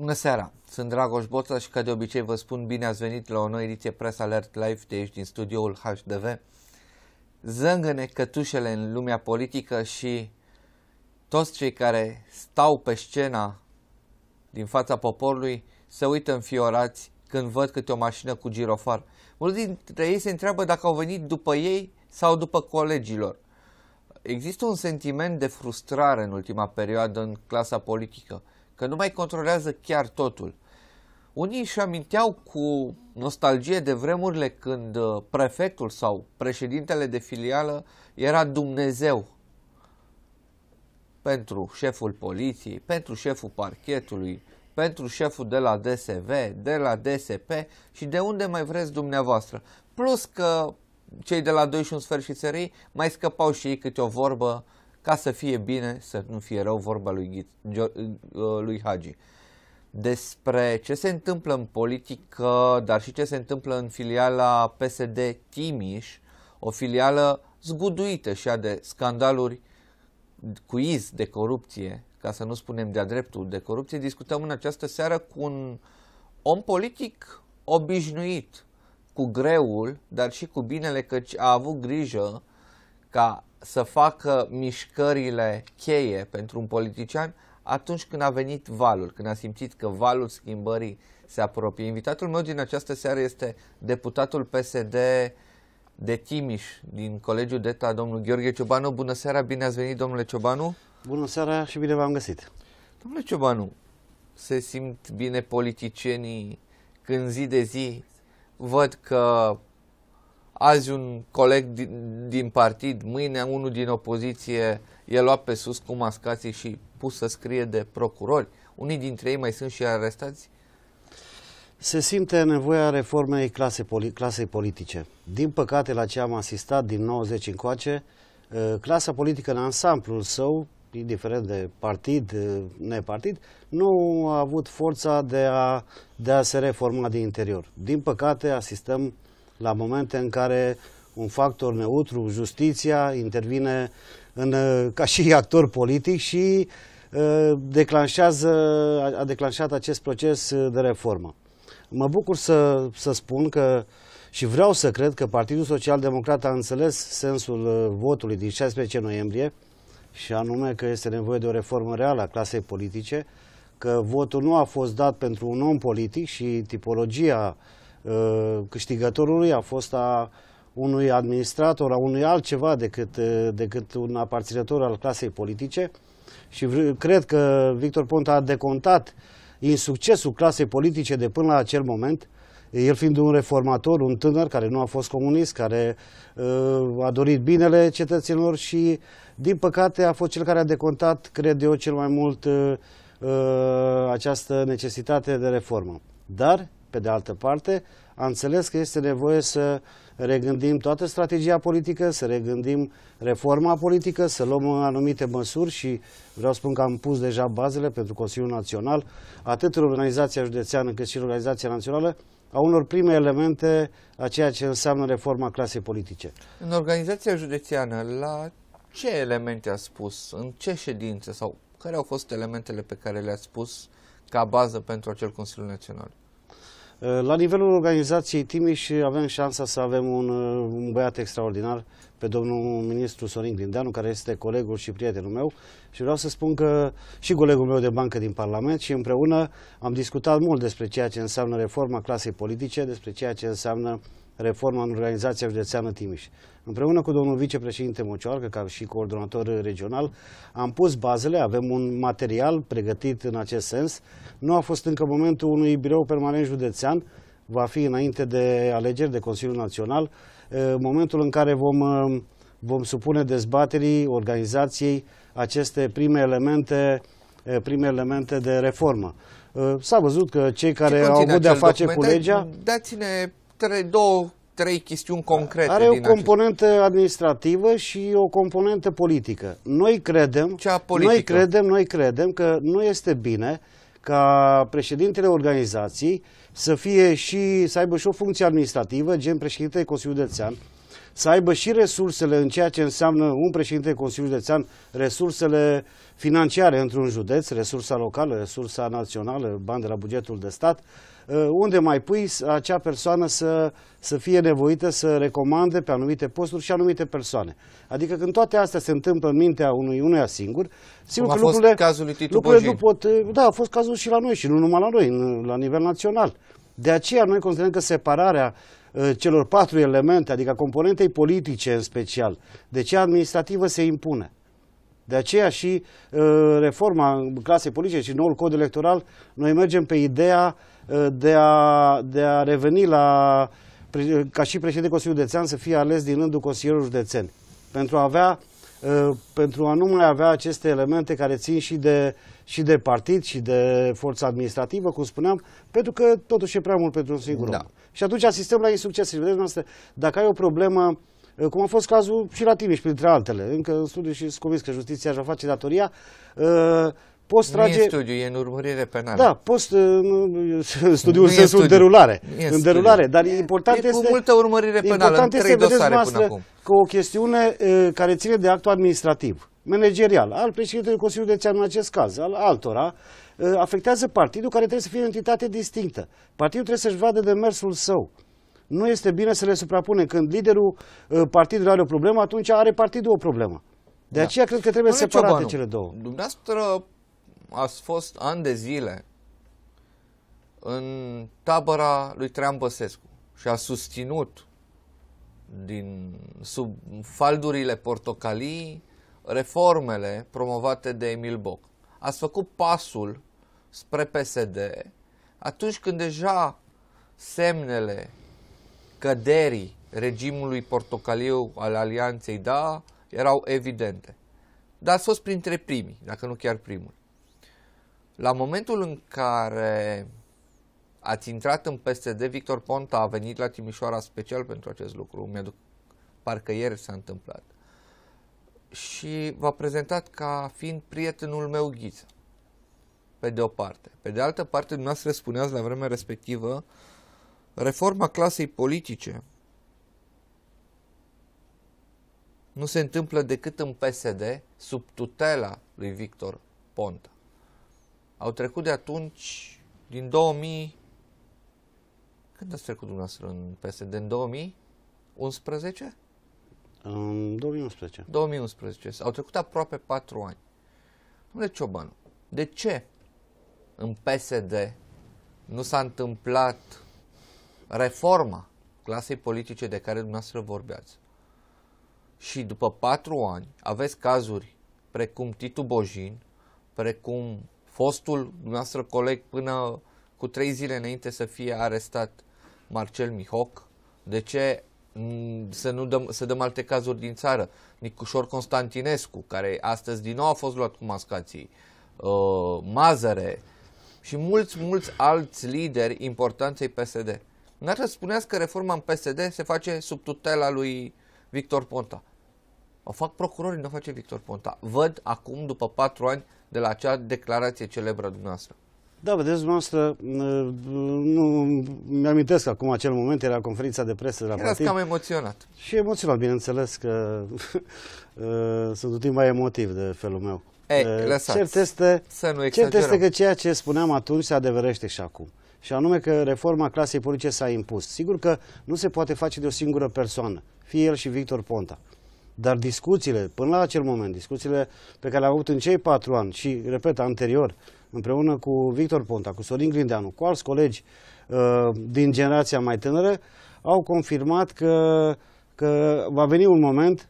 Bună seara! Sunt Dragoș Boță și ca de obicei vă spun bine ați venit la o nouă ediție Press Alert Live de aici din studioul HDV. Zângăne cătușele în lumea politică și toți cei care stau pe scena din fața poporului se uită înfiorați când văd câte o mașină cu girofar. Mulți dintre ei se întreabă dacă au venit după ei sau după colegilor. Există un sentiment de frustrare în ultima perioadă în clasa politică că nu mai controlează chiar totul. Unii își aminteau cu nostalgie de vremurile când uh, prefectul sau președintele de filială era Dumnezeu pentru șeful poliției, pentru șeful parchetului, pentru șeful de la DSV, de la DSP și de unde mai vreți dumneavoastră. Plus că cei de la 21 și sfârșit mai scăpau și ei câte o vorbă uh, ca să fie bine, să nu fie rău vorba lui, uh, lui Hagi. Despre ce se întâmplă în politică, dar și ce se întâmplă în filiala PSD Timiș, o filială zguduită și a de scandaluri cu iz de corupție, ca să nu spunem de-a dreptul de corupție, discutăm în această seară cu un om politic obișnuit, cu greul, dar și cu binele, căci a avut grijă ca să facă mișcările cheie pentru un politician atunci când a venit valul, când a simțit că valul schimbării se apropie. Invitatul meu din această seară este deputatul PSD de Timiș, din Colegiul DETA, domnul Gheorghe Ciobanu. Bună seara, bine ați venit, domnule Ciobanu! Bună seara și bine v-am găsit! Domnule Ciobanu, se simt bine politicienii când zi de zi văd că azi un coleg din, din partid, mâine unul din opoziție e luat pe sus cu mascații și pus să scrie de procurori. Unii dintre ei mai sunt și arestați. Se simte nevoia reformei clase poli- clasei politice. Din păcate, la ce am asistat din 90 încoace, ă, clasa politică în ansamblul său, indiferent de partid, ă, nepartid, nu a avut forța de a, de a se reforma din interior. Din păcate, asistăm uh, la momente în care un factor neutru, justiția, intervine în, uh, ca și actor politic și uh, declanșează, a declanșat acest proces uh, de reformă. Mă bucur să, să spun că și vreau să cred că Partidul Social Democrat a înțeles sensul votului din 16 noiembrie și anume că este nevoie de o reformă reală a clasei politice, că votul nu a fost dat pentru un om politic și tipologia uh, Uh, câștigătorului a fost a unui administrator, a unui altceva decât, uh, decât un aparținător al clasei politice și cred că Victor Ponta a decontat în succesul clasei politice de până la acel moment, el fiind un reformator, un tânăr care nu a fost comunist, care uh, a dorit binele cetățenilor și, din păcate, a fost cel care a decontat, cred eu, cel mai mult uh, uh această necesitate de reformă. Dar pe de altă parte, am înțeles că este nevoie să regândim toată strategia politică, să regândim reforma politică, să luăm anumite măsuri și vreau să spun că am pus deja bazele pentru Consiliul Național, atât în organizația județeană cât și în organizația națională, a unor prime elemente a ceea ce înseamnă reforma clasei politice. În organizația județeană, la ce elemente a spus, în ce ședințe sau care au fost elementele pe care le-a spus ca bază pentru acel Consiliu Național? Eh, la nivelul organizației Timiș eh, avem șansa să avem un, eh, un băiat extraordinar, pe domnul ministru Sorin Grindeanu, care este colegul și prietenul meu și vreau să spun că și colegul meu de bancă din Parlament și împreună am discutat mult despre ceea ce înseamnă reforma clasei politice, despre ceea ce înseamnă uh, reforma în organizația județeană Timiș. Împreună cu domnul vicepreședinte Mocioarcă, ca și coordonator regional, am pus bazele, avem un material pregătit în acest sens. Nu a fost încă momentul unui birou permanent județean, va fi înainte de alegeri de Consiliul Național, momentul în care vom, vom supune dezbaterii organizației aceste prime elemente, prime elemente de reformă. S-a văzut că cei care au avut de-a face cu legea... Dați-ne trei, două, trei chestiuni concrete. Are din o componentă acest... administrativă și o componentă politică. Noi credem, Cea politică. noi credem, noi credem că nu este bine ca președintele organizației să fie și să aibă și o funcție administrativă, gen președintele Consiliului Județean, să aibă și resursele în ceea ce înseamnă un președinte Consiliului Județean, resursele financiare într-un județ, resursa locală, resursa națională, bani de la bugetul de stat, uh, unde mai pui acea persoană să, să fie nevoită să recomande pe anumite posturi și anumite persoane. Adică când toate astea se întâmplă în mintea unui unuia singur, sigur că lucrurile, cazul lui Titu lucrurile nu pot... Uh, da, a fost cazul și la noi și nu numai la noi, la nivel național. De aceea noi considerăm că separarea Eh, celor patru elemente, adică componentei politice în special, de ce administrativă se impune. De aceea și eh, reforma clasei politice și noul cod electoral, noi mergem pe ideea eh, de a, de a reveni la, ca și președinte Consiliului Județean să fie ales din rândul Consiliului Județean. pentru a avea pentru a nu mai avea aceste elemente care țin și de, și de partid și de forța administrativă, cum spuneam, pentru că totuși e prea mult pentru un singur da. om. Și atunci asistăm la insuccese. Vedeți, noastră, dacă ai o problemă, uh, cum a fost cazul și la Timiș, printre altele, încă în studiu și sunt convins că justiția își va face datoria, uh, poți trage... Nu e studiu, e în urmărire penală. Da, poți uh, în studiul în sensul studiu. derulare. în derulare, dar e, important e este... cu multă urmărire penală, important în trei este, dosare vedeți, până acum. că o chestiune care ține de actul administrativ, managerial, al președintelui Consiliului de Țean în acest caz, al altora, Uh, afectează partidul care trebuie să fie o entitate distinctă. Partidul trebuie să-și vadă demersul său. Nu este bine să le suprapune. Când liderul uh, partidului are o problemă, atunci are partidul o problemă. De da. aceea cred că trebuie separate cele două. Dumneavoastră ați fost ani de zile în tabăra lui Trean Băsescu și a susținut din sub faldurile portocalii reformele promovate de Emil Boc. Ați făcut pasul spre PSD, atunci când deja semnele căderii regimului portocaliu al alianței da erau evidente. Dar a fost printre primii, dacă nu chiar primul. La momentul în care ați intrat în PSD, Victor Ponta a venit la Timișoara special pentru acest lucru. Mi-aduc, parcă ieri s-a întâmplat. Și v-a prezentat ca fiind prietenul meu Ghiță pe de o parte. Pe de altă parte, dumneavoastră spuneați la vremea respectivă reforma clasei politice nu se întâmplă decât în PSD sub tutela lui Victor Ponta. Au trecut de atunci, din 2000, când ați trecut dumneavoastră în PSD? În 2011? În 2011. 2011. Au trecut aproape patru ani. Domnule Ciobanu, de ce în PSD nu s-a întâmplat reforma clasei politice de care dumneavoastră vorbeați. Și după patru ani aveți cazuri precum Titu Bojin, precum fostul dumneavoastră coleg până cu trei zile înainte să fie arestat Marcel Mihoc. De ce să nu dăm, să dăm alte cazuri din țară? Nicușor Constantinescu, care astăzi din nou a fost luat cu mascații, uh, Mazăre, uh, și mulți, mulți alți lideri importanței PSD. N-ar să spuneați că reforma în PSD se face sub tutela lui Victor Ponta. O fac procurorii, nu o face Victor Ponta. Văd acum, după patru ani, de la acea declarație celebră dumneavoastră. Da, vedeți, dumneavoastră, mm, nu mi-amintesc am acum acel moment, era conferința de presă de la Erați cam emoționat. Și emoționat, bineînțeles, că uh, sunt un timp mai emotiv de felul meu. Ei, eh, lăsați. Cert este, să nu cert este că ceea ce spuneam atunci se adevărește și acum. Și anume că reforma clasei politice s-a impus. Sigur că nu se poate face de o singură persoană, fie el și Victor Ponta. Dar discuțiile, până la acel moment, discuțiile pe care le-am avut în cei patru ani și, repet, anterior, împreună cu Victor Ponta, cu Sorin Grindeanu, cu alți colegi uh, din generația mai tânără, au confirmat că, că va veni un moment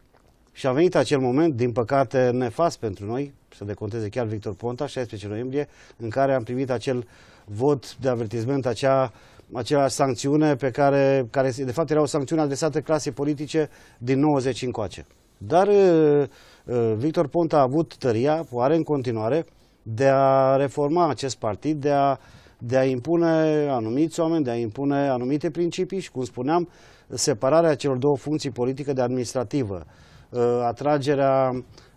și a venit acel moment, din păcate nefast pentru noi, să deconteze chiar Victor Ponta, 16 noiembrie, în care am primit acel vot de avertizment, acea acea sancțiune pe care, care de fapt era o sancțiune adresată clasei politice din 90 încoace. Dar uh, uh, Victor Ponta a avut tăria, o are în continuare, de a reforma acest partid, de a, de a impune anumiți oameni, de a impune anumite principii și, cum spuneam, separarea celor două funcții politică de administrativă, uh, atragerea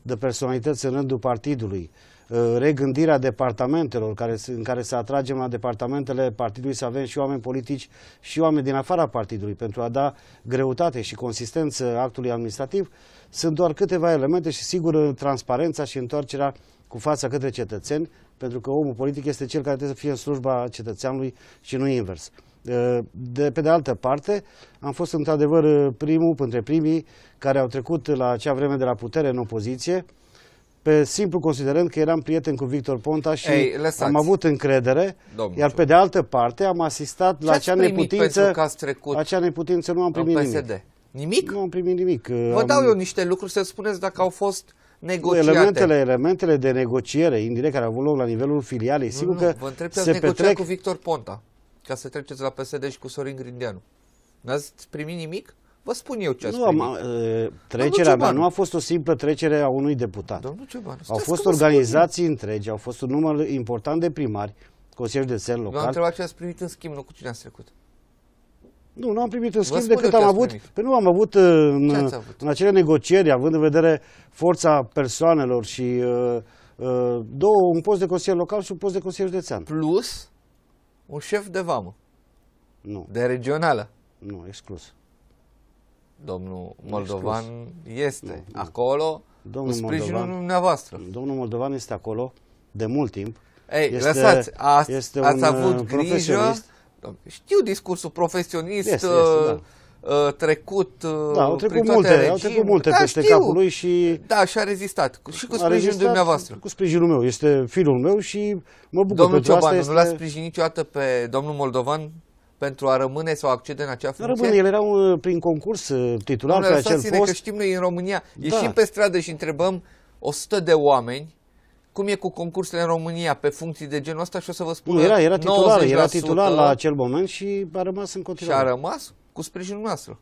de personalități în rândul partidului, ă, regândirea departamentelor care, în care să atragem la departamentele partidului să avem și oameni politici și oameni din afara partidului pentru a da greutate și consistență actului administrativ, sunt doar câteva elemente și sigur transparența și întoarcerea cu fața către cetățeni, pentru că omul politic este cel care trebuie să fie în slujba cetățeanului și nu invers. Eh, de pe de altă parte, am fost într-adevăr eh, primul, între primii, care au trecut la acea vreme de la putere în opoziție, pe simplu considerând că eram prieten cu Victor Ponta și Ei, am avut încredere, Domnul iar pe de altă parte am asistat la acea neputință, că ați trecut acea neputință nu am primit PSD? nimic. Nimic? Nu am primit nimic. Vă am... dau eu niște lucruri să spuneți dacă au fost negociate. Elementele, elementele de negociere indirect care au avut loc la nivelul filialei, sigur nu, că vă întreb se petrec... cu Victor Ponta ca să treceți la PSD și cu Sorin Grindeanu. N-ați primit nimic? Vă spun eu ce ați nu, primit. Am, e, trecerea mea nu a fost o simplă trecere a unui deputat. Ceban, au fost organizații întregi, au fost un număr important de primari, consilieri de țări local. nu am întrebat ce ați primit în schimb, nu cu cine ați trecut. Nu, nu am primit în schimb decât am avut, pe păi nu am avut uh, în, avut în acele negocieri, având în vedere forța persoanelor și uh, uh, două, un post de consilier local și un post de consilier județean. Plus, un șef de vamă. Nu. De regională. Nu, exclus. Domnul Moldovan exclus. este nu, acolo domnul în sprijinul Moldovan, dumneavoastră. Domnul Moldovan este acolo de mult timp. Ei, este, lăsați, a, este ați avut uh, grijă. Știu discursul profesionist, este, este, uh, da Uh, trecut uh, da, au trecut multe, regim. au trecut multe da, peste știu. capul lui și da, și a rezistat și cu sprijinul dumneavoastră. Cu sprijinul meu, este filul meu și mă bucur Domnul Cioban, asta este... nu l-a sprijinit niciodată pe domnul Moldovan pentru a rămâne sau accede în acea funcție? Rămâne, el era un, uh, prin concurs titular Domnule, pe acel post. că știm noi în România, da. ieșim pe stradă și întrebăm 100 de oameni cum e cu concursurile în România pe funcții de genul ăsta și o să vă spun. Nu, era, era titular, era titular la acel moment și a rămas în continuare. Și a rămas? Cu sprijinul noastră.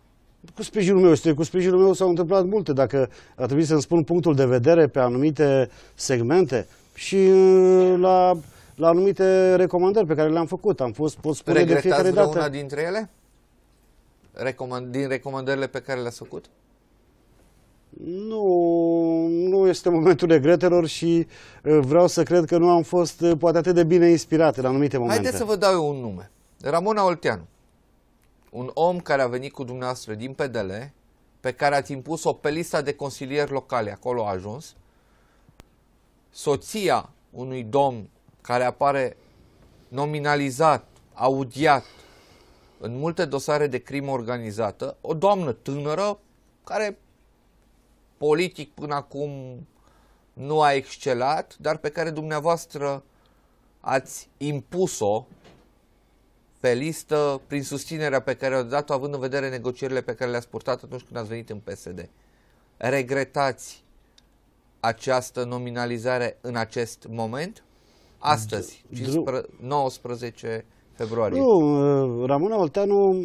Cu sprijinul meu, este, cu sprijinul meu s-au întâmplat multe. Dacă ar trebui să-mi spun punctul de vedere pe anumite segmente și uh, la, la anumite recomandări pe care le-am făcut, am fost, pot spune Regretați de fiecare dată. una dintre ele? Recomand, din recomandările pe care le-ați făcut? Nu, nu este momentul regretelor și uh, vreau să cred că nu am fost uh, poate atât de bine inspirate la anumite momente. Haideți să vă dau eu un nume. Ramona Olteanu un om care a venit cu dumneavoastră din PDL, pe care ați impus-o pe lista de consilieri locale, acolo a ajuns, soția unui domn care apare nominalizat, audiat în multe dosare de crimă organizată, o doamnă tânără care politic până acum nu a excelat, dar pe care dumneavoastră ați impus-o pe listă prin susținerea pe care o dat-o, având în vedere negocierile pe care le-ați purtat atunci când ați venit în PSD. Regretați această nominalizare în acest moment? Astăzi, 15, 19 februarie. Nu, uh, Ramona Olteanu uh,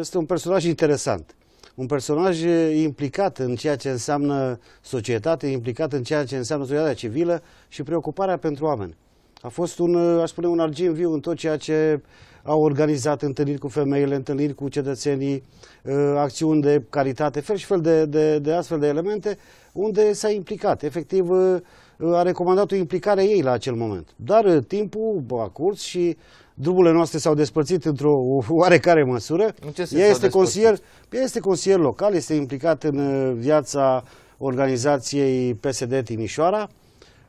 este un personaj interesant. Un personaj implicat în ceea ce înseamnă societate, implicat în ceea ce înseamnă societatea civilă și preocuparea pentru oameni. A fost un, uh, aș spune, un argint viu în tot ceea ce au organizat întâlniri cu femeile, întâlniri cu cetățenii, uh, acțiuni de caritate, fel și fel de, de, de astfel de elemente, unde s-a implicat. Efectiv, uh, uh, a recomandat o implicare ei la acel moment. Dar timpul a curs și drumurile noastre s-au despărțit într-o oarecare măsură. ea, este consilier, ea este consilier local, este implicat în viața organizației PSD Timișoara,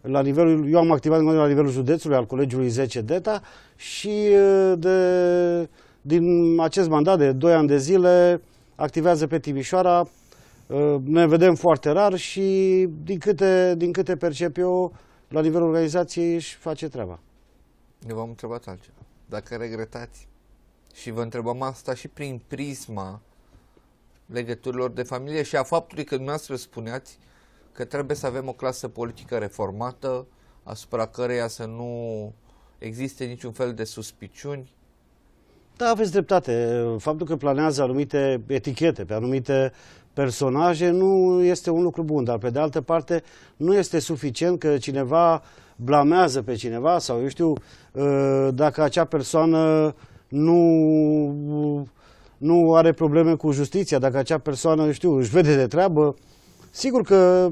la nivelul, eu am activat la nivelul județului, al colegiului 10 DETA și de, din acest mandat de 2 ani de zile activează pe Timișoara. Ne vedem foarte rar și din câte, din câte percep eu, la nivelul organizației își face treaba. Eu v-am întrebat altceva. Dacă regretați și vă întrebam asta și prin prisma legăturilor de familie și a faptului că dumneavoastră spuneați că trebuie să avem o clasă politică reformată, asupra căreia să nu existe niciun fel de suspiciuni? Da, aveți dreptate. Faptul că planează anumite etichete pe anumite personaje nu este un lucru bun, dar pe de altă parte nu este suficient că cineva blamează pe cineva sau eu știu ă, dacă acea persoană nu, nu are probleme cu justiția, dacă acea persoană, eu știu, își vede de treabă, Sigur că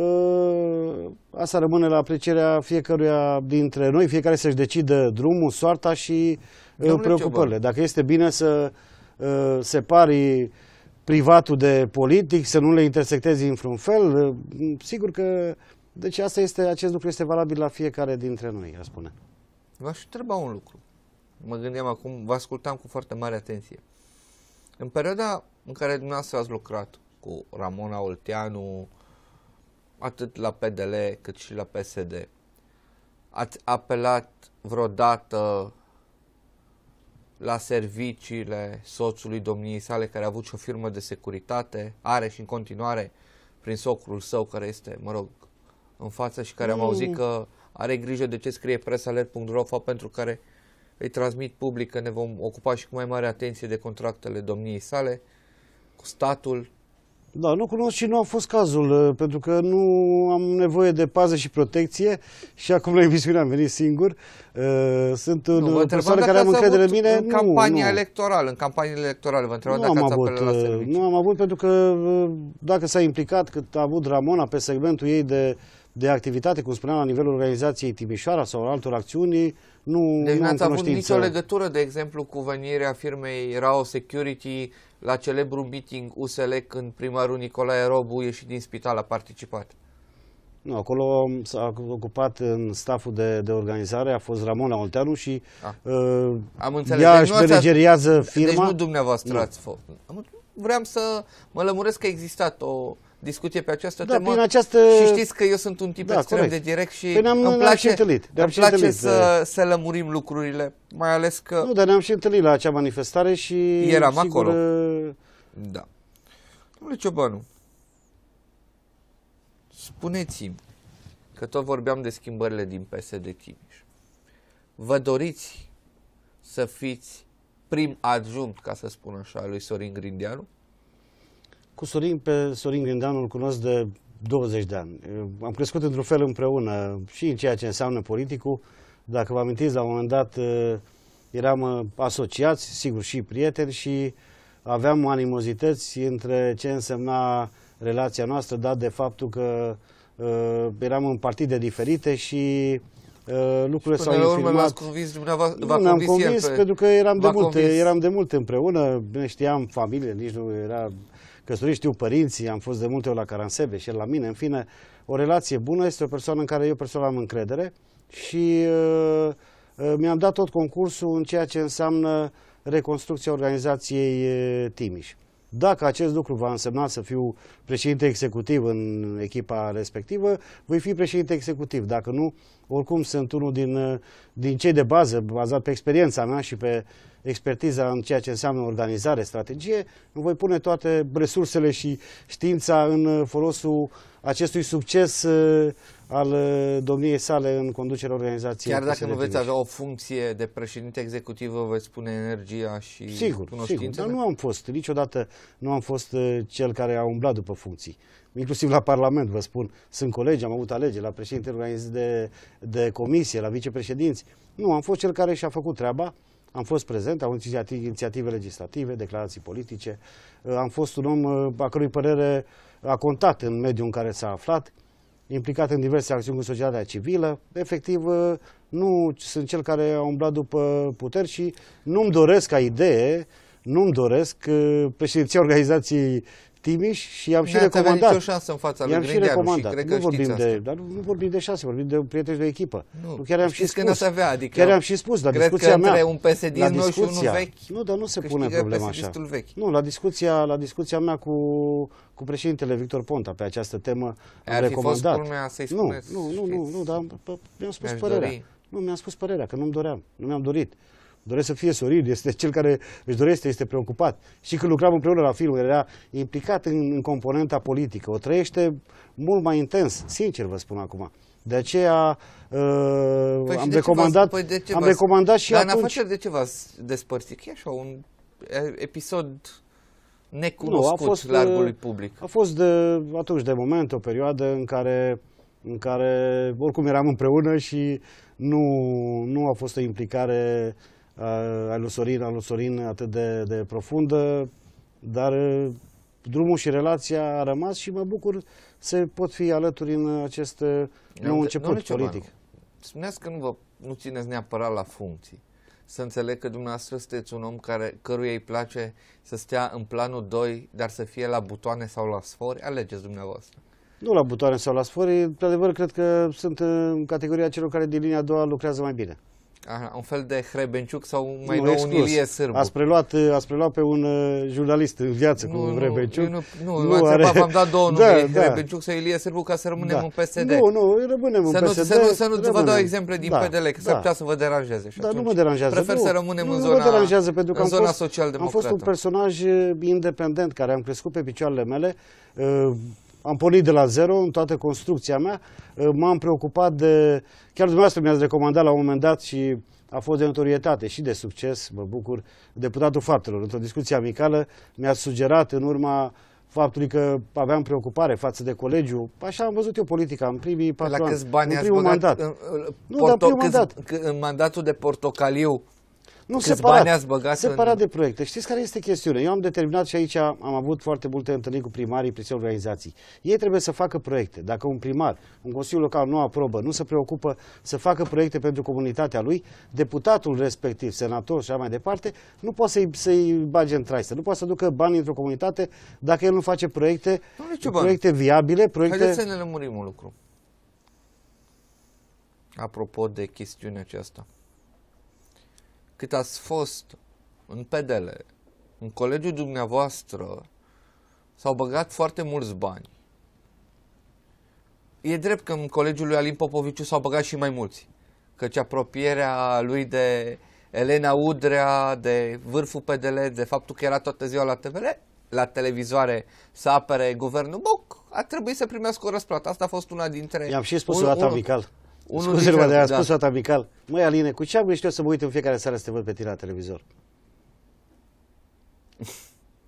uh, asta rămâne la aprecierea fiecăruia dintre noi, fiecare să-și decidă drumul, soarta și uh, Domnule preocupările. Cioban. Dacă este bine să uh, separi privatul de politic, să nu le intersectezi în vreun fel, sigur că deci asta este, acest lucru este valabil la fiecare dintre noi, a spune. V-aș întreba un lucru. Mă gândeam acum, vă ascultam cu foarte mare atenție. În perioada în care dumneavoastră ați lucrat, cu Ramona Olteanu, atât la PDL cât și la PSD. Ați apelat vreodată la serviciile soțului domniei sale care a avut și o firmă de securitate, are și în continuare prin socrul său care este, mă rog, în față și care mm. am auzit că are grijă de ce scrie presalet.ro pentru care îi transmit public că ne vom ocupa și cu mai mare atenție de contractele domniei sale cu statul da, nu cunosc și nu a fost cazul, uh, pentru că nu am nevoie de pază și protecție și acum la emisiune am venit singur. Uh, sunt nu, o persoană care am încredere în mine. În campania nu, nu. electorală, în campania electorală, vă întrebam nu dacă am ați avut, la uh, serviciu. Nu am avut, pentru că dacă s-a implicat cât a avut Ramona pe segmentul ei de, de activitate, cum spuneam, la nivelul organizației Timișoara sau altor acțiuni, nu, deci nu ați avut nicio legătură, de exemplu, cu venirea firmei Rao Security la celebrul meeting USL când primarul Nicolae Robu ieșit din spital a participat? Nu, acolo s-a ocupat în staful de, de organizare, a fost Ramona Olteanu și a. Da. Uh, Am înțeles. ea deci își manageriază firma. Deci nu dumneavoastră nu. ați fost. Vreau să mă lămuresc că a existat o discuție pe această da, temă. această... Și știți că eu sunt un tip da, extrem corect. de direct și păi îmi place, întâlnit, îmi place întâlnit, să, da. să lămurim lucrurile, mai ales că... Nu, dar ne-am și întâlnit la acea manifestare și... Eram sigur, acolo. Uh, da. Domnule Ciobanu, spuneți-mi că tot vorbeam de schimbările din PSD Chimiș. Vă doriți să fiți prim adjunct, ca să spun așa, lui Sorin Grindianu? Cu Sorin, pe Sorin Grindeanu îl cunosc de 20 de ani. Am crescut într-un fel împreună și în ceea ce înseamnă politicul. Dacă vă amintiți, la un moment dat uh, eram uh, asociați, sigur, și prieteni și aveam animozități între ce însemna relația noastră, dat de faptul că uh, eram în partide diferite și uh, lucrurile s-au infirmat. convins nu, ne-am convins pe... pentru că eram de, multe, convins. eram de multe împreună, ne știam familie, nici nu era căsătorit, știu părinții, am fost de multe ori la Caransebe și el la mine, în fine, o relație bună este o persoană în care eu personal am încredere și uh, uh, mi-am dat tot concursul în ceea ce înseamnă reconstrucția organizației uh, Timiș. Dacă acest lucru va însemna să fiu președinte executiv în echipa respectivă, voi fi președinte executiv. Dacă nu, oricum sunt unul din, uh, din cei de bază, bazat pe experiența mea și pe uh, expertiza în ceea ce înseamnă organizare, strategie, voi pune toate resursele și știința în uh, folosul acestui succes uh, al uh, domniei sale în conducerea organizației. Chiar dacă nu veți avea o funcție de președinte vă veți pune energia și sigur, cunoștințele? Sigur, dar nu am fost, niciodată nu am fost cel care a umblat după funcții. Inclusiv la Parlament, vă spun, sunt colegi, am avut alegeri la președinte de, de comisie, la vicepreședinți. Nu, am fost cel care și-a făcut treaba, am fost prezent, am inițiative legislative, declarații politice, uh, am fost un om uh, a cărui părere a contat în mediul în care s-a aflat, implicat în diverse acțiuni cu societatea civilă. Efectiv, uh, nu sunt cel care a umblat după puteri și nu-mi doresc ca idee, nu-mi doresc președinția organizației Timiș și i-am și recomandat. nicio șansă în fața lui am și recomandat. Și cred că nu vorbim asta. de, dar nu vorbim de șanse, vorbim de prieteni de echipă. Nu, chiar am și spus. Că avea, adică chiar am și spus, la discuția mea. Cred că un PSD la discuția, și unul vechi. Nu, dar nu se pune problema așa. Vechi. Nu, la discuția, la discuția mea cu cu președintele Victor Ponta pe această temă Ar am fi recomandat. Fost să-i nu, nu, nu, nu, nu, dar mi-am spus părerea. Nu, mi-am spus părerea, că nu-mi doream, nu mi-am dorit doresc să fie Sorin, este cel care își dorește, este preocupat. Și când lucram împreună la film, era implicat în, în componenta politică, o trăiește mult mai intens, sincer vă spun acum. De aceea uh, păi am, de recomandat, păi de am recomandat și Dar atunci... Dar de ce v-ați despărțit? E așa un episod necunoscut nu, a fost, uh, largului public. A fost de, atunci de moment o perioadă în care, în care oricum eram împreună și nu, nu a fost o implicare uh, al lui Sorin, al lui Sorin atât de, de profundă, dar drumul și relația a rămas și mă bucur să pot fi alături în acest nou început politic. Spuneați că nu vă nu țineți neapărat la funcții. Să înțeleg că dumneavoastră sunteți un om care, căruia îi place să stea în planul 2, dar să fie la butoane sau la sfori. Alegeți dumneavoastră. Nu la butoane sau la sfori. pe adevăr, cred că sunt în categoria celor care din linia a doua lucrează mai bine. Aha, un fel de Hrebenciuc sau mai nu, nou exclus. un Ilie Sârbu. Ați preluat, eh, ați preluat pe un eh, jurnalist în viață nu, cu Hrebenciuc. Nu, nu, nu are... v-am dat două da, nume, da, Hrebenciuc da. sau Ilie Sârbu, ca să rămânem da. în PSD. Nu, nu, rămânem să în PSD. Să nu, să nu vă dau exemple din da, PDL, că da. s-ar putea să vă deranjeze. Și da, nu mă deranjează. Prefer nu, să rămânem nu, în zona, nu mă deranjează, pentru că am zona fost, Am fost un personaj eh, independent care am crescut pe picioarele mele. Uh, am pornit de la zero în toată construcția mea. Ă, m-am preocupat de... Chiar dumneavoastră mi-ați recomandat la un moment dat și a fost de notorietate și de succes, mă bucur, deputatul faptelor. Într-o discuție amicală mi-a sugerat în urma faptului că aveam preocupare față de colegiu. Așa am văzut eu politica în primii patru ani. La câți bani în primul ați mandat. În, nu, porto, dar în primul mandat. În mandatul de portocaliu nu, se separat, bani ați băgat separat în... de proiecte. Știți care este chestiunea? Eu am determinat și aici am avut foarte multe întâlniri cu primarii prin organizații. Ei trebuie să facă proiecte. Dacă un primar, un consiliu local nu aprobă, nu se preocupă să facă proiecte pentru comunitatea lui, deputatul respectiv, senator și așa mai departe, nu poate să-i, să bage în traistă. Nu poate să ducă bani într-o comunitate dacă el nu face proiecte, nu proiecte viabile, proiecte... Haideți să ne lămurim un lucru. Apropo de chestiunea aceasta cât ați fost în PDL, în colegiul dumneavoastră, s-au băgat foarte mulți bani. E drept că în colegiul lui Alin Popoviciu s-au băgat și mai mulți, căci apropierea lui de Elena Udrea, de vârful PDL, de faptul că era toată ziua la TVL, la televizoare să apere guvernul Boc, a trebuit să primească o răsplată. Asta a fost una dintre... I-am și spus un, dată un, amical. Unul Scuze-mă, dintre... dar a spus da. amical. Măi, Aline, cu ce am eu să mă uit în fiecare seară să te văd pe tine la televizor?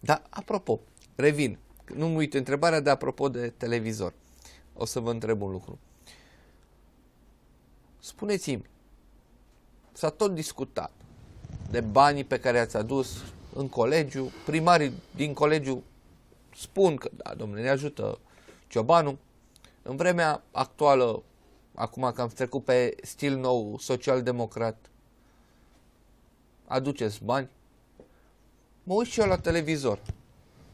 Da, apropo, revin. nu mă uit întrebarea de apropo de televizor. O să vă întreb un lucru. Spuneți-mi, s-a tot discutat de banii pe care ați adus în colegiu, primarii din colegiu spun că, da, domnule, ne ajută ciobanul. În vremea actuală acum că am trecut pe stil nou, social-democrat, aduceți bani? Mă uit și eu la televizor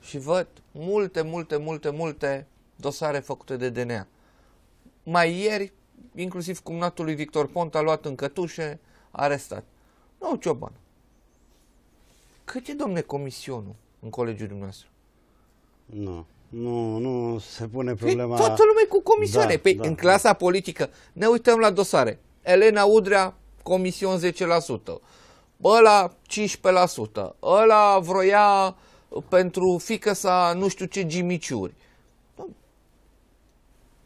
și văd multe, multe, multe, multe dosare făcute de DNA. Mai ieri, inclusiv cumnatul lui Victor Ponta a luat în cătușe, arestat. Nu, Cioban, cât e, domne, comisionul în colegiul dumneavoastră? Nu. Nu, nu se pune problema... Păi, toată lumea cu comisioane. Da, păi da, în clasa da. politică ne uităm la dosare. Elena Udrea, comision 10%. Ăla 15%. Ăla vroia pentru fică sa nu știu ce gimiciuri.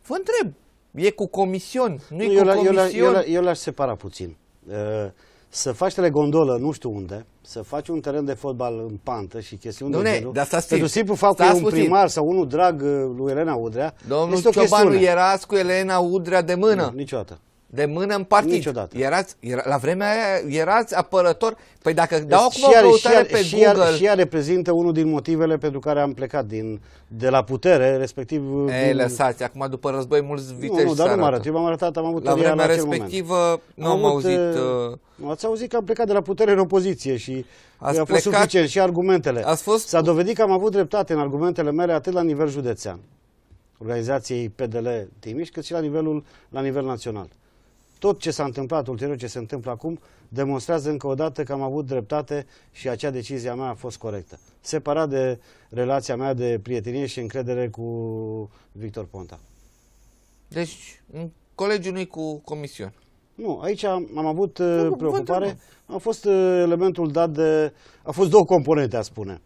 Vă întreb, e cu comision, nu, nu e eu cu comision? Eu l-aș separa puțin. Uh, să faci telegondolă nu știu unde, să faci un teren de fotbal în pantă și chestiuni Dumne, de genul, dar pentru simplu fapt că e un primar sau unul drag uh, lui Elena Udrea, Domnul este o Ciobanu chestiune. era cu Elena Udrea de mână. Nu, niciodată de mână în partid. Niciodată. Erați, era, la vremea aia erați apărător. Păi dacă deci dau acum o căutare și pe și Google... și ea reprezintă unul din motivele pentru care am plecat din, de la putere, respectiv... E, din... lăsați, acum după război mulți vitești Nu, nu dar nu mă arăt. Eu m-am arătat, am avut La vremea la respectivă nu am, am avut, auzit... Uh, uh... Ați auzit că am plecat de la putere în opoziție și ați uh, a fost plecat, suficient și argumentele. fost... S-a dovedit că am avut dreptate în argumentele mele atât la nivel județean organizației PDL Timiș, cât și la nivelul la nivel național. Tot ce s-a întâmplat ulterior, ce se întâmplă acum, demonstrează încă o dată că am avut dreptate și acea decizie a mea a fost corectă. Separat de relația mea de prietenie și încredere cu Victor Ponta. Deci, colegiul nu cu comisiune. Nu, aici am, am avut uh, preocupare. A fost uh, elementul dat de... A fost două componente, a spune.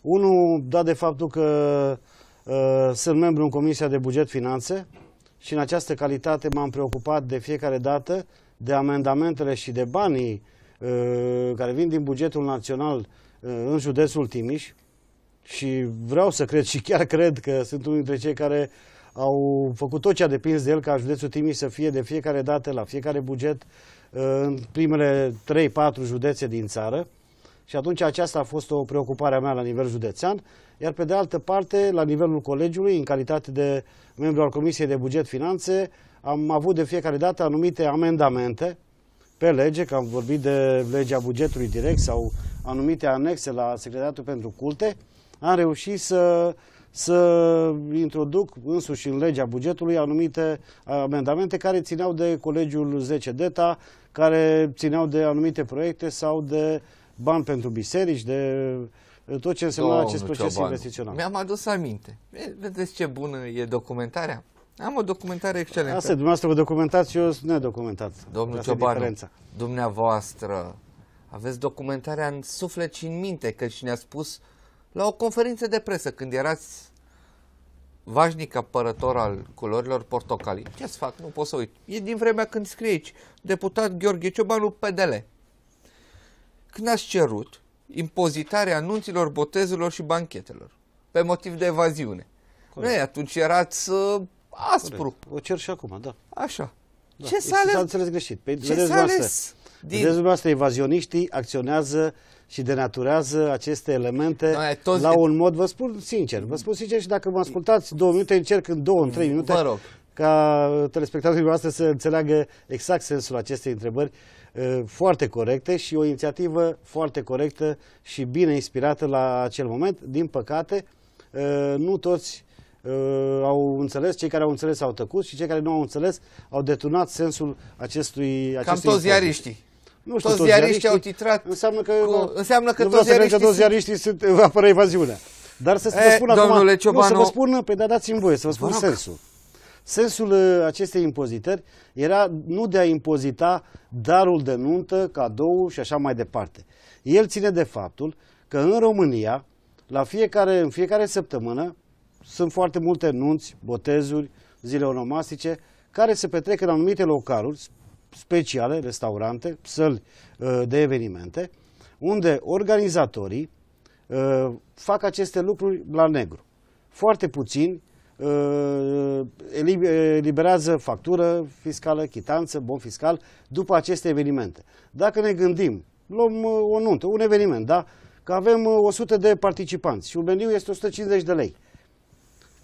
Unul dat de faptul că uh, sunt membru în Comisia de Buget Finanțe, și în această calitate m-am preocupat de fiecare dată de amendamentele și de banii uh, care vin din bugetul național uh, în județul Timiș și vreau să cred și chiar cred că sunt unul dintre cei care au făcut tot ce a depins de el ca județul Timiș să fie de fiecare dată la fiecare buget uh, în primele 3-4 județe din țară și atunci aceasta a fost o preocupare a mea la nivel județean iar pe de altă parte, la nivelul colegiului, în calitate de membru al Comisiei de Buget Finanțe, am avut de fiecare dată anumite amendamente pe lege, că am vorbit de legea bugetului direct sau anumite anexe la Secretariatul pentru Culte, am reușit să, să introduc însuși în legea bugetului anumite amendamente care țineau de Colegiul 10 DETA, care țineau de anumite proiecte sau de bani pentru biserici, de uh, tot ce înseamnă Domnul acest proces Ciobanu. investițional. Mi-am adus aminte. Vedeți ce bună e documentarea? Am o documentare excelentă. Asta, dumneavoastră vă documentați, eu sunt nedocumentat. Domnul Asta Ciobanu, diferența. dumneavoastră aveți documentarea în suflet și în minte, că și ne-a spus la o conferință de presă, când erați vașnic apărător al culorilor portocalii. Ce să fac? Nu pot să uit. E din vremea când scrie aici, deputat Gheorghe Ciobanu, PDL. Când ați cerut impozitarea anunților, botezelor și banchetelor. Pe motiv de evaziune. Corect. Noi atunci erați uh, aspru. Corect. O cer și acum, da. Așa. Da. Ce s-a ales? înțeles greșit. Pe, păi, Ce s-a ales? Din... noastră, evazioniștii acționează și denaturează aceste elemente Noi, toți... la un mod, vă spun sincer, vă spun sincer și dacă mă ascultați două minute, încerc în două, în trei minute, vă rog. ca telespectatorii noastre să înțeleagă exact sensul acestei întrebări foarte corecte și o inițiativă foarte corectă și bine inspirată la acel moment. Din păcate, nu toți au înțeles, cei care au înțeles au tăcut și cei care nu au înțeles au deturnat sensul acestui... Cam toți ziariștii. Nu știu, toți ziariștii au titrat. Înseamnă că, cu, înseamnă că toți ziariștii, că toți ziariștii sunt, apără evaziunea. Dar să, să vă spun domnule acum, Ciobanu, nu, să vă spun, pe păi da, dați-mi voie, să vă spun vă sensul. Sensul uh, acestei impozitări era nu de a impozita darul de nuntă, cadou și așa mai departe. El ține de faptul că în România, la fiecare, în fiecare săptămână, sunt foarte multe nunți, botezuri, zile onomastice, care se petrec în anumite localuri speciale, restaurante, săli uh, de evenimente, unde organizatorii uh, fac aceste lucruri la negru. Foarte puțini Uh, eliberează factură fiscală, chitanță, bon fiscal, după aceste evenimente. Dacă ne gândim, luăm uh, o nuntă, un eveniment, da? Că avem 100 uh, de participanți și un meniu este 150 de lei.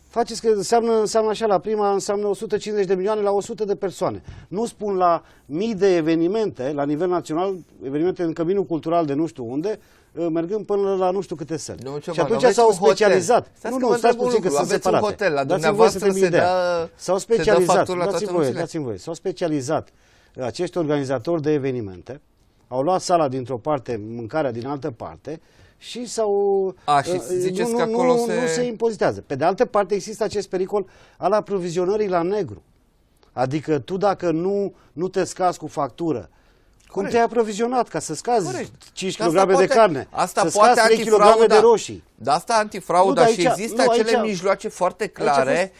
Faceți că înseamnă, înseamnă așa, la prima înseamnă 150 de milioane la 100 de persoane. Nu spun la mii de evenimente, la nivel național, evenimente în căminul cultural de nu știu unde, Ă, mergând până la nu știu câte săli. Nu, și atunci s-au specializat. Nu, nu, stați puțin că sunt separate. Un hotel, la dumneavoastră se dea, S-au specializat, dați-mi voie, dați voie. S-au specializat acești organizatori de evenimente, au luat sala dintr-o parte, mâncarea din altă parte și s-au... Ă, nu, acolo nu, se... Nu se impozitează. Pe de altă parte există acest pericol al aprovizionării la negru. Adică tu dacă nu, nu te scazi cu factură, cum te-ai aprovizionat ca să scazi Corect. 5 kg de carne? Asta să poate 3 kg de roșii. Dar asta antifrauda nu, aici, și există nu, aici, acele mijloace foarte clare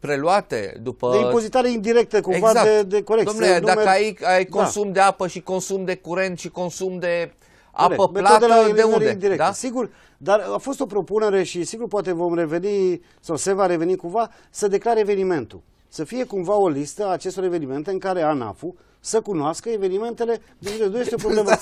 preluate după... De impozitare indirectă, cumva, exact. de, de corecție. Domnule, dacă ai, ai da. consum da. de apă și consum de curent și consum de apă Bine, plată, la de unde? Da? Sigur, dar a fost o propunere și sigur poate vom reveni, sau se va reveni cumva, să declare evenimentul. Să fie cumva o listă a acestor evenimente în care ANAF-ul să cunoască evenimentele deci de deci, este o problemă. Da,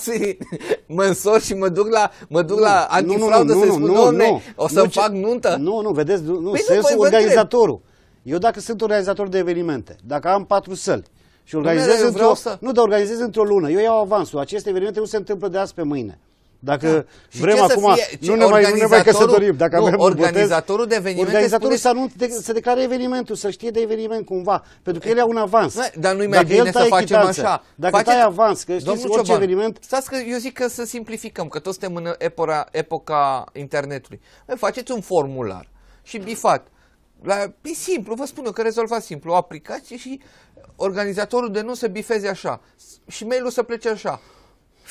mă însor și mă duc la, mă duc nu, la antifraudă să nu, spun, nu, o să nu, fac nuntă. Nu, nu, vedeți, nu, păi sensul nu, păi organizatorul. Eu dacă sunt organizator de evenimente, dacă am patru săli și organizez într-o... Să... Nu, dar organizez într-o lună, eu iau avansul. Aceste evenimente nu se întâmplă de azi pe mâine. Dacă da. vrem acum, fie, nu, ne mai, nu ne mai căsătorim. Dacă nu, avem organizatorul botez, de eveniment organizatorul spune... să, anunț, de, să declare evenimentul, să știe de eveniment cumva, pentru că ele au un avans. Da, dar nu-i mai dacă bine să facem chitanță, așa. Dacă Face... tai avans, că știți Domnul orice Cioban, eveniment... Stați că eu zic că să simplificăm, că toți suntem în epora, epoca internetului. Faceți un formular și bifat. La, e simplu, vă spun eu că rezolvați simplu. O aplicație și organizatorul de nu se bifeze așa și mail-ul să plece așa.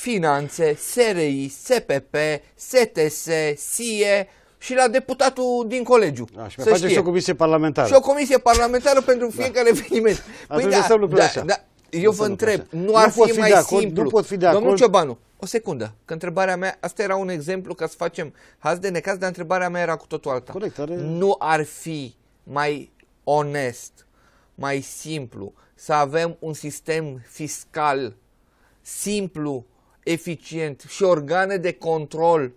Finanțe, SRI, SPP, STS, SIE și la deputatul din colegiu. Da, și să face și o comisie parlamentară. Și o comisie parlamentară pentru da. fiecare păi da. eveniment. Păi Atunci da, să da, da, eu vă întreb, așa. nu ar nu fi mai acord, simplu? Nu pot fi de acord. Domnul Ciobanu, o secundă, că întrebarea mea, asta era un exemplu ca să facem haz de necaz, dar întrebarea mea era cu totul alta. Corect, are... Nu ar fi mai onest, mai simplu, să avem un sistem fiscal simplu eficient și organe de control